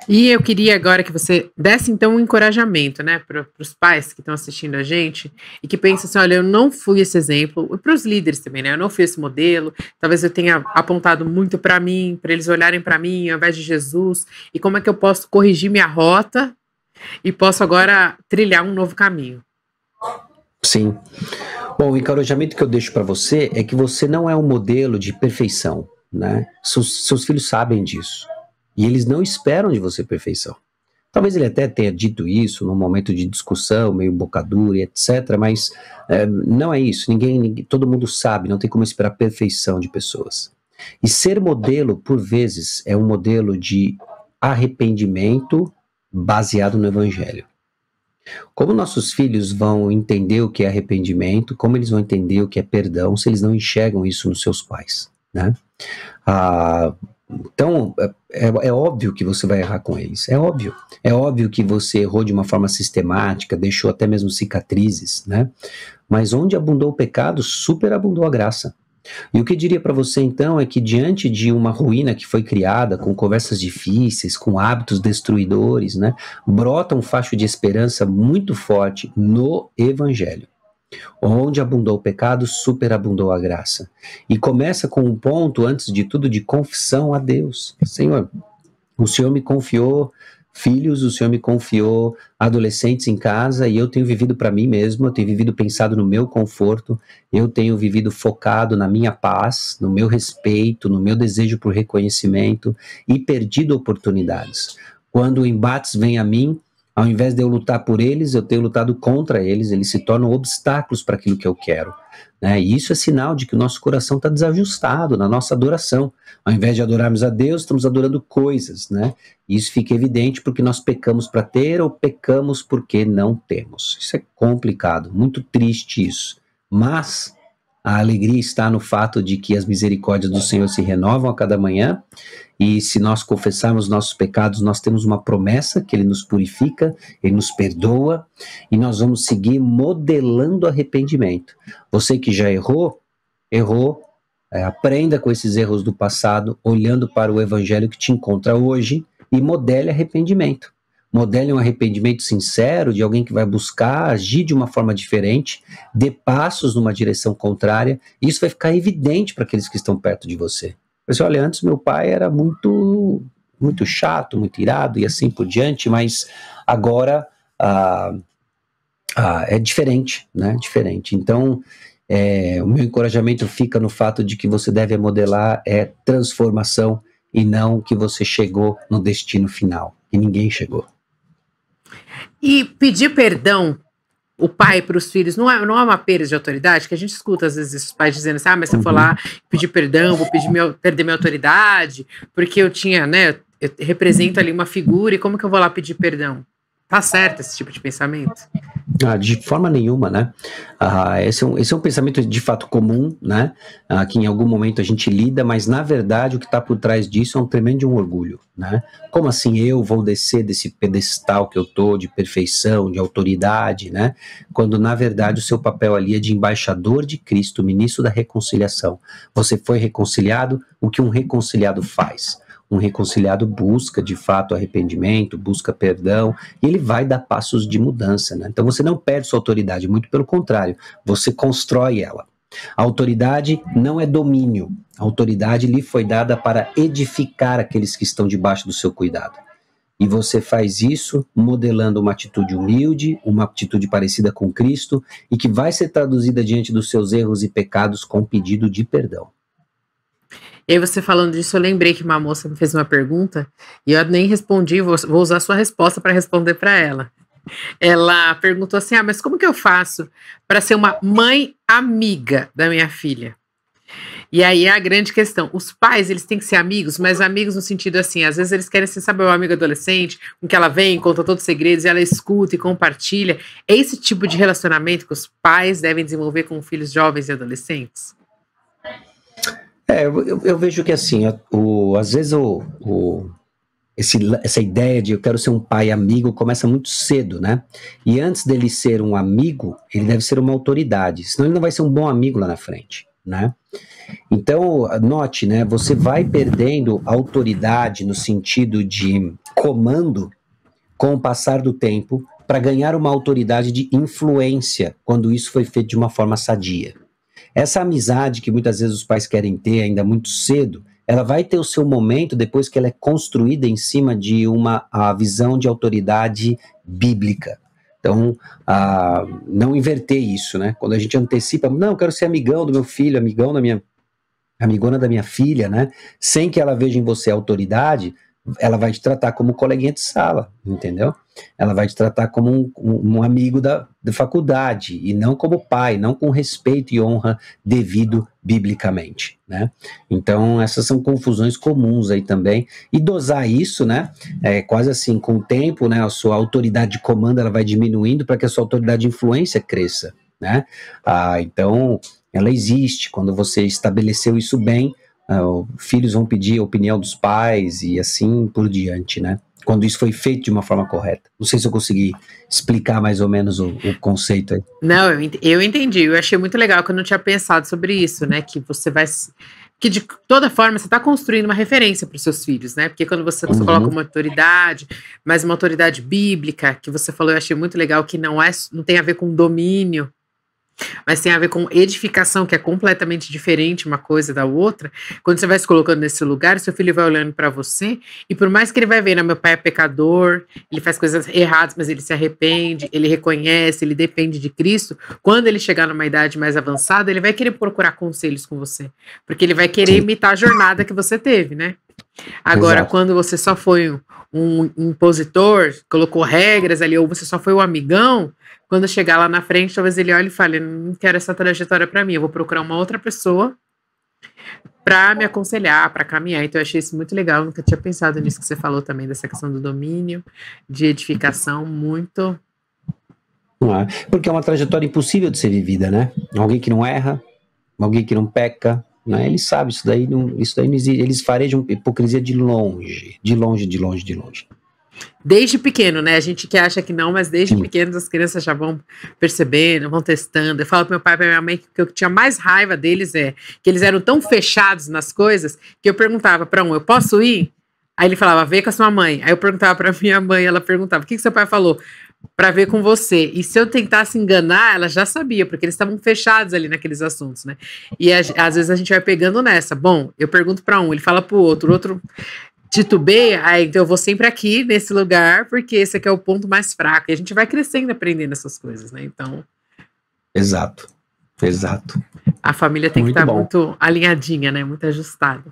E eu queria agora que você desse então um encorajamento, né, para os pais que estão assistindo a gente e que pensam assim: olha, eu não fui esse exemplo, para os líderes também, né? Eu não fui esse modelo. Talvez eu tenha apontado muito para mim, para eles olharem para mim ao invés de Jesus. E como é que eu posso corrigir minha rota e posso agora trilhar um novo caminho? Sim. Bom, o encorajamento que eu deixo para você é que você não é um modelo de perfeição, né? Seus, seus filhos sabem disso. E eles não esperam de você perfeição. Talvez ele até tenha dito isso num momento de discussão, meio bocadura, etc. Mas é, não é isso. Ninguém, ninguém, todo mundo sabe. Não tem como esperar perfeição de pessoas. E ser modelo, por vezes, é um modelo de arrependimento baseado no Evangelho. Como nossos filhos vão entender o que é arrependimento, como eles vão entender o que é perdão, se eles não enxergam isso nos seus pais, né? Ah, então, é, é, é, óbvio que você vai errar com eles. É óbvio. É óbvio que você errou de uma forma sistemática, deixou até mesmo cicatrizes, né? Mas onde abundou o pecado, superabundou a graça. E o que eu diria para você então é que diante de uma ruína que foi criada com conversas difíceis, com hábitos destruidores, né, brota um facho de esperança muito forte no evangelho. Onde abundou o pecado, superabundou a graça. E começa com um ponto, antes de tudo, de confissão a Deus. Senhor, o Senhor me confiou filhos, o Senhor me confiou adolescentes em casa e eu tenho vivido para mim mesmo, eu tenho vivido pensado no meu conforto, eu tenho vivido focado na minha paz, no meu respeito, no meu desejo por reconhecimento e perdido oportunidades. Quando embates vêm a mim, ao invés de eu lutar por eles, eu tenho lutado contra eles, eles se tornam obstáculos para aquilo que eu quero. Né? E isso é sinal de que o nosso coração está desajustado na nossa adoração. Ao invés de adorarmos a Deus, estamos adorando coisas. Né? E isso fica evidente porque nós pecamos para ter ou pecamos porque não temos. Isso é complicado, muito triste isso. Mas a alegria está no fato de que as misericórdias do Senhor se renovam a cada manhã, e se nós confessarmos nossos pecados, nós temos uma promessa que Ele nos purifica, Ele nos perdoa, e nós vamos seguir modelando arrependimento. Você que já errou, errou, é, aprenda com esses erros do passado, olhando para o Evangelho que te encontra hoje e modele arrependimento. Modele um arrependimento sincero de alguém que vai buscar agir de uma forma diferente, dê passos numa direção contrária, e isso vai ficar evidente para aqueles que estão perto de você. Você olha, antes meu pai era muito muito chato, muito irado e assim por diante, mas agora ah, ah, é diferente, né? Diferente. Então, é, o meu encorajamento fica no fato de que você deve modelar é transformação e não que você chegou no destino final, que ninguém chegou. E pedir perdão o pai para os filhos não é, não é uma perda de autoridade, que a gente escuta às vezes os pais dizendo assim: ah, mas se eu for lá uhum. pedir perdão, vou pedir meu, perder minha autoridade, porque eu tinha, né, eu represento ali uma figura e como que eu vou lá pedir perdão? tá certo esse tipo de pensamento? Ah, de forma nenhuma, né? Ah, esse, é um, esse é um pensamento de fato comum, né? Ah, que em algum momento a gente lida, mas na verdade o que está por trás disso é um tremendo um orgulho, né? Como assim eu vou descer desse pedestal que eu tô de perfeição, de autoridade, né? Quando na verdade o seu papel ali é de embaixador de Cristo, ministro da reconciliação. Você foi reconciliado, o que um reconciliado faz? Um reconciliado busca, de fato, arrependimento, busca perdão, e ele vai dar passos de mudança. Né? Então você não perde sua autoridade, muito pelo contrário, você constrói ela. A autoridade não é domínio, a autoridade lhe foi dada para edificar aqueles que estão debaixo do seu cuidado. E você faz isso modelando uma atitude humilde, uma atitude parecida com Cristo e que vai ser traduzida diante dos seus erros e pecados com pedido de perdão. E aí você falando disso, eu lembrei que uma moça me fez uma pergunta e eu nem respondi, vou, vou usar sua resposta para responder para ela. Ela perguntou assim: "Ah, mas como que eu faço para ser uma mãe amiga da minha filha?" E aí é a grande questão. Os pais, eles têm que ser amigos, mas amigos no sentido assim, às vezes eles querem ser, sabe, um amigo adolescente, com que ela vem, conta todos os segredos, e ela escuta e compartilha. É esse tipo de relacionamento que os pais devem desenvolver com filhos jovens e adolescentes? É, eu, eu vejo que assim, o, às vezes o, o, esse, essa ideia de eu quero ser um pai amigo começa muito cedo, né? E antes dele ser um amigo, ele deve ser uma autoridade, senão ele não vai ser um bom amigo lá na frente, né? Então, note, né? Você vai perdendo autoridade no sentido de comando com o passar do tempo para ganhar uma autoridade de influência quando isso foi feito de uma forma sadia. Essa amizade que muitas vezes os pais querem ter ainda muito cedo, ela vai ter o seu momento depois que ela é construída em cima de uma a visão de autoridade bíblica. Então, a, não inverter isso, né? Quando a gente antecipa, não, eu quero ser amigão do meu filho, amigão da minha amigona da minha filha, né? Sem que ela veja em você autoridade, ela vai te tratar como coleguinha de sala, entendeu? Ela vai te tratar como um, um amigo da, da, faculdade e não como pai, não com respeito e honra devido biblicamente, né? Então, essas são confusões comuns aí também. E dosar isso, né? É quase assim, com o tempo, né? A sua autoridade de comando ela vai diminuindo para que a sua autoridade de influência cresça, né? Ah, então, ela existe. Quando você estabeleceu isso bem, uh, filhos vão pedir a opinião dos pais e assim por diante, né? Quando isso foi feito de uma forma correta. Não sei se eu consegui explicar mais ou menos o, o conceito aí. Não, eu, eu entendi. Eu achei muito legal que eu não tinha pensado sobre isso, né? Que você vai que de toda forma você está construindo uma referência para os seus filhos, né? Porque quando você, você uhum. coloca uma autoridade, mas uma autoridade bíblica, que você falou, eu achei muito legal, que não é, não tem a ver com domínio, mas tem a ver com edificação, que é completamente diferente uma coisa da outra. Quando você vai se colocando nesse lugar, seu filho vai olhando para você, e por mais que ele vai vendo, meu pai é pecador, ele faz coisas erradas, mas ele se arrepende, ele reconhece, ele depende de Cristo. Quando ele chegar numa idade mais avançada, ele vai querer procurar conselhos com você, porque ele vai querer imitar a jornada que você teve, né? Agora, Exato. quando você só foi um, um impositor, colocou regras ali, ou você só foi o um amigão, quando chegar lá na frente, talvez ele olhe e fale: não quero essa trajetória para mim, eu vou procurar uma outra pessoa para me aconselhar, para caminhar. Então, eu achei isso muito legal. Eu nunca tinha pensado nisso que você falou também, dessa questão do domínio, de edificação, muito. É? Porque é uma trajetória impossível de ser vivida, né? Alguém que não erra, alguém que não peca, né? Ele sabe, isso daí não, isso daí não existe. Eles farejam hipocrisia de longe, de longe, de longe, de longe. Desde pequeno, né? A gente que acha que não, mas desde Sim. pequeno as crianças já vão percebendo, vão testando. Eu falo pro meu pai e pra minha mãe que o que eu tinha mais raiva deles é que eles eram tão fechados nas coisas que eu perguntava para um, eu posso ir? Aí ele falava, vê com a sua mãe. Aí eu perguntava pra minha mãe, ela perguntava, o que, que seu pai falou? para ver com você. E se eu tentasse enganar, ela já sabia, porque eles estavam fechados ali naqueles assuntos, né? E a, às vezes a gente vai pegando nessa. Bom, eu pergunto para um, ele fala para o outro, outro titubeia, aí então eu vou sempre aqui nesse lugar, porque esse aqui é o ponto mais fraco. E a gente vai crescendo aprendendo essas coisas, né? Então. Exato. Exato. A família tem muito que estar tá muito alinhadinha, né? Muito ajustada.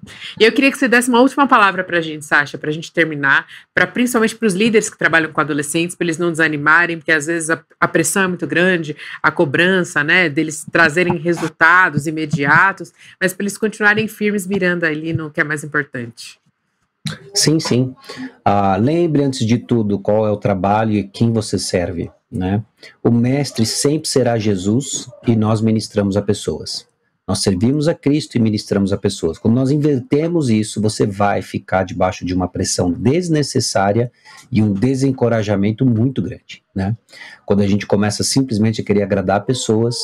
E eu queria que você desse uma última palavra para a gente, Sasha, para a gente terminar, para principalmente para os líderes que trabalham com adolescentes, para eles não desanimarem, porque às vezes a, a, pressão é muito grande, a cobrança, né? Deles trazerem resultados imediatos, mas para eles continuarem firmes mirando ali no que é mais importante. Sim, sim. Ah, lembre antes de tudo qual é o trabalho e quem você serve. Né? O mestre sempre será Jesus e nós ministramos a pessoas. Nós servimos a Cristo e ministramos a pessoas. Quando nós invertemos isso, você vai ficar debaixo de uma pressão desnecessária e um desencorajamento muito grande, né? Quando a gente começa simplesmente a querer agradar pessoas,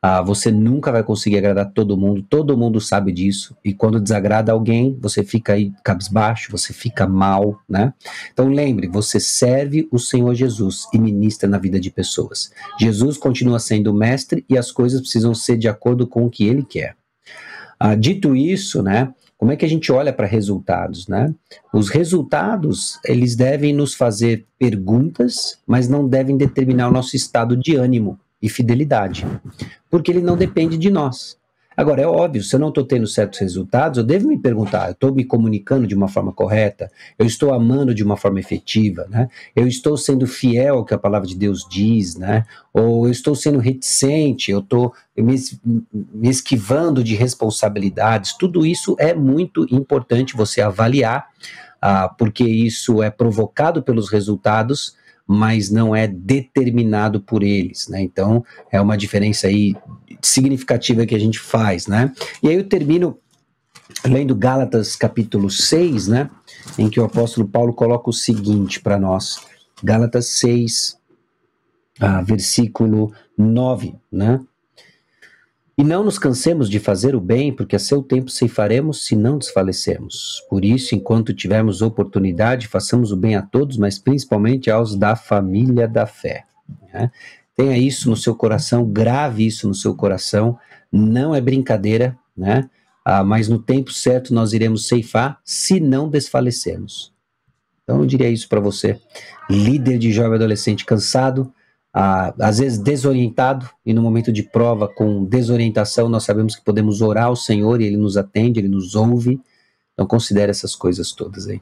ah, você nunca vai conseguir agradar todo mundo, todo mundo sabe disso. E quando desagrada alguém, você fica aí cabisbaixo, você fica mal, né? Então lembre, você serve o Senhor Jesus e ministra na vida de pessoas. Jesus continua sendo o mestre e as coisas precisam ser de acordo com o que ele quer. Ah, dito isso, né? Como é que a gente olha para resultados, né? Os resultados, eles devem nos fazer perguntas, mas não devem determinar o nosso estado de ânimo e fidelidade porque ele não depende de nós. Agora, é óbvio, se eu não estou tendo certos resultados, eu devo me perguntar: eu estou me comunicando de uma forma correta? Eu estou amando de uma forma efetiva? Né? Eu estou sendo fiel ao que a palavra de Deus diz? Né? Ou eu estou sendo reticente? Eu estou me, me esquivando de responsabilidades? Tudo isso é muito importante você avaliar, ah, porque isso é provocado pelos resultados mas não é determinado por eles, né? Então é uma diferença aí significativa que a gente faz, né? E aí eu termino lendo Gálatas capítulo 6, né, em que o apóstolo Paulo coloca o seguinte para nós. Gálatas 6, ah, versículo 9, né? E não nos cansemos de fazer o bem, porque a seu tempo ceifaremos se não desfalecermos. Por isso, enquanto tivermos oportunidade, façamos o bem a todos, mas principalmente aos da família da fé. Né? Tenha isso no seu coração, grave isso no seu coração, não é brincadeira, né? Ah, mas no tempo certo nós iremos ceifar se não desfalecermos. Então eu diria isso para você, líder de jovem adolescente cansado, às vezes desorientado, e no momento de prova, com desorientação, nós sabemos que podemos orar ao Senhor e Ele nos atende, Ele nos ouve. Então, considere essas coisas todas aí.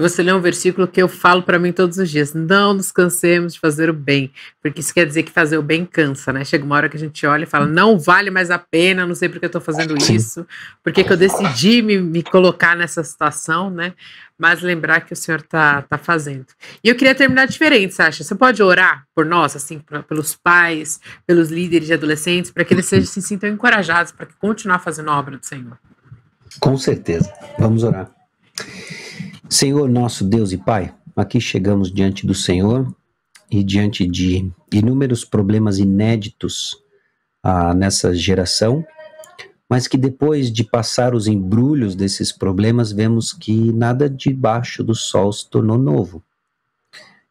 E você lê um versículo que eu falo para mim todos os dias: não nos cansemos de fazer o bem, porque isso quer dizer que fazer o bem cansa, né? Chega uma hora que a gente olha e fala: não vale mais a pena, não sei porque eu estou fazendo isso, porque que eu decidi me, me colocar nessa situação, né? mas lembrar que o Senhor está tá fazendo. E eu queria terminar diferente, Sasha. Você pode orar por nós, assim, pra, pelos pais, pelos líderes de adolescentes, para que eles sejam, se sintam encorajados para continuar fazendo a obra do Senhor? Com certeza. Vamos orar. Senhor nosso Deus e Pai, aqui chegamos diante do Senhor e diante de inúmeros problemas inéditos ah, nessa geração, mas que depois de passar os embrulhos desses problemas, vemos que nada debaixo do sol se tornou novo.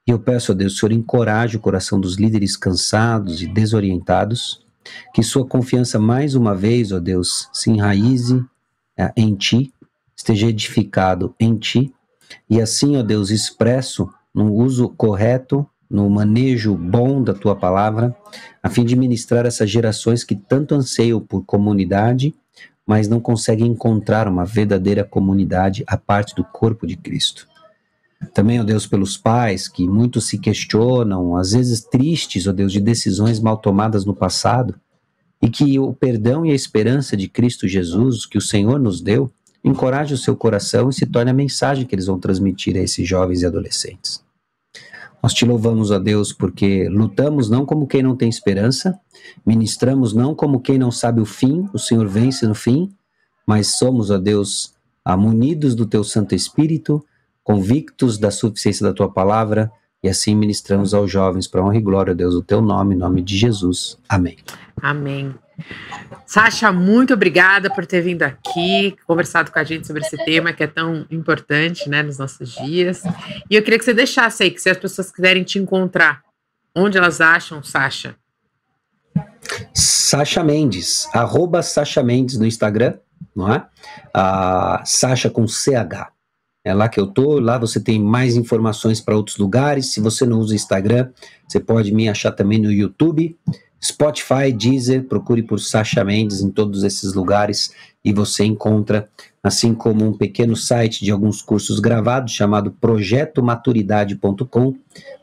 E eu peço a Deus, Senhor, encoraje o coração dos líderes cansados e desorientados, que sua confiança mais uma vez, ó Deus, se enraize é, em Ti, esteja edificado em Ti e assim, ó Deus, expresso no uso correto, no manejo bom da tua palavra, a fim de ministrar essas gerações que tanto anseiam por comunidade, mas não conseguem encontrar uma verdadeira comunidade a parte do corpo de Cristo. Também, ó Deus, pelos pais que muito se questionam, às vezes tristes, ó Deus, de decisões mal tomadas no passado, e que o perdão e a esperança de Cristo Jesus que o Senhor nos deu encoraje o seu coração e se torne a mensagem que eles vão transmitir a esses jovens e adolescentes. Nós te louvamos, a Deus, porque lutamos não como quem não tem esperança, ministramos não como quem não sabe o fim, o Senhor vence no fim, mas somos, a Deus, munidos do teu Santo Espírito, convictos da suficiência da tua palavra, e assim ministramos aos jovens para honra e glória, a Deus, o teu nome, em nome de Jesus. Amém. Amém. Sasha, muito obrigada por ter vindo aqui, conversado com a gente sobre esse tema que é tão importante né, nos nossos dias. E eu queria que você deixasse aí, que se as pessoas quiserem te encontrar, onde elas acham, Sasha? Sasha Mendes, arroba Sasha Mendes no Instagram, não é? A ah, Sasha com CH. É lá que eu tô, lá você tem mais informações para outros lugares. Se você não usa Instagram, você pode me achar também no YouTube. Spotify, Deezer, procure por Sasha Mendes em todos esses lugares e você encontra, assim como um pequeno site de alguns cursos gravados chamado projetomaturidade.com.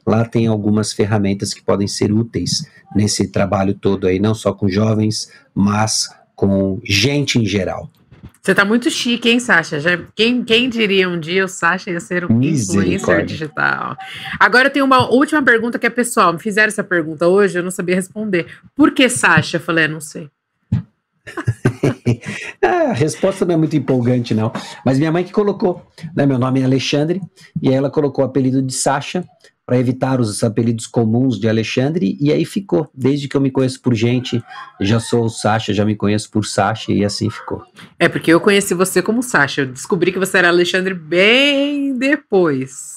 Lá tem algumas ferramentas que podem ser úteis nesse trabalho todo aí, não só com jovens, mas com gente em geral. Você tá muito chique, hein, Sasha? Já, quem, quem diria um dia o Sasha ia ser um influencer digital? Agora eu tenho uma última pergunta que é pessoal. Me fizeram essa pergunta hoje, eu não sabia responder. Por que Sasha? Eu falei, é, não sei. [laughs] É, a resposta não é muito empolgante, não. Mas minha mãe que colocou, né? Meu nome é Alexandre, e ela colocou o apelido de Sasha, para evitar os apelidos comuns de Alexandre, e aí ficou. Desde que eu me conheço por gente, já sou o Sasha, já me conheço por Sasha, e assim ficou. É, porque eu conheci você como Sasha, eu descobri que você era Alexandre bem depois.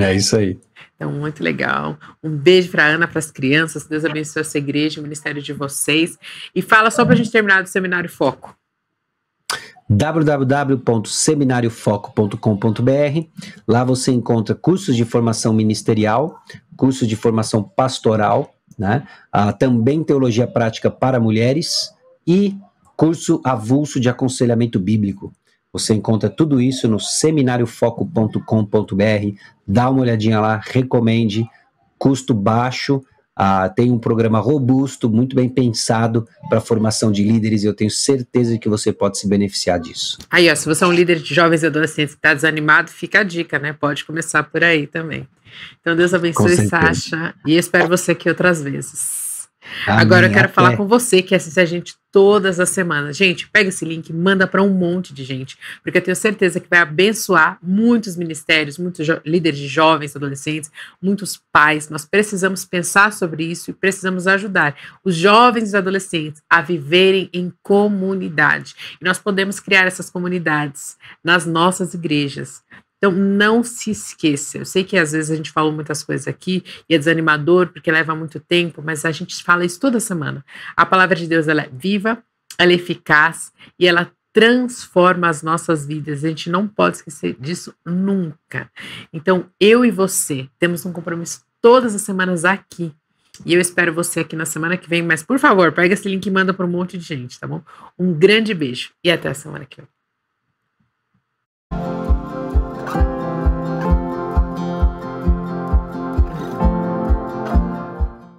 É isso aí. Então, muito legal. Um beijo para Ana, para as crianças. Deus abençoe a sua igreja, o ministério de vocês. E fala só para a gente terminar do seminário Foco www.seminariofoco.com.br. Lá você encontra cursos de formação ministerial, cursos de formação pastoral, né? ah, também teologia prática para mulheres e curso avulso de aconselhamento bíblico. Você encontra tudo isso no seminariofoco.com.br. Dá uma olhadinha lá, recomende, custo baixo ah, tem um programa robusto, muito bem pensado para a formação de líderes e eu tenho certeza que você pode se beneficiar disso. Aí, ó, se você é um líder de jovens e adolescentes e está desanimado, fica a dica, né? Pode começar por aí também. Então, Deus abençoe, Sasha, e espero você aqui outras vezes. Agora eu quero fé. falar com você que assiste a gente todas as semanas. Gente, pega esse link, manda para um monte de gente, porque eu tenho certeza que vai abençoar muitos ministérios, muitos líderes de jovens, adolescentes, muitos pais. Nós precisamos pensar sobre isso e precisamos ajudar os jovens e adolescentes a viverem em comunidade. E nós podemos criar essas comunidades nas nossas igrejas, então, não se esqueça. Eu sei que às vezes a gente falou muitas coisas aqui e é desanimador porque leva muito tempo, mas a gente fala isso toda semana. A palavra de Deus ela é viva, ela é eficaz e ela transforma as nossas vidas. A gente não pode esquecer disso nunca. Então, eu e você temos um compromisso todas as semanas aqui. E eu espero você aqui na semana que vem. Mas, por favor, pega esse link e manda para um monte de gente, tá bom? Um grande beijo e até a semana que vem.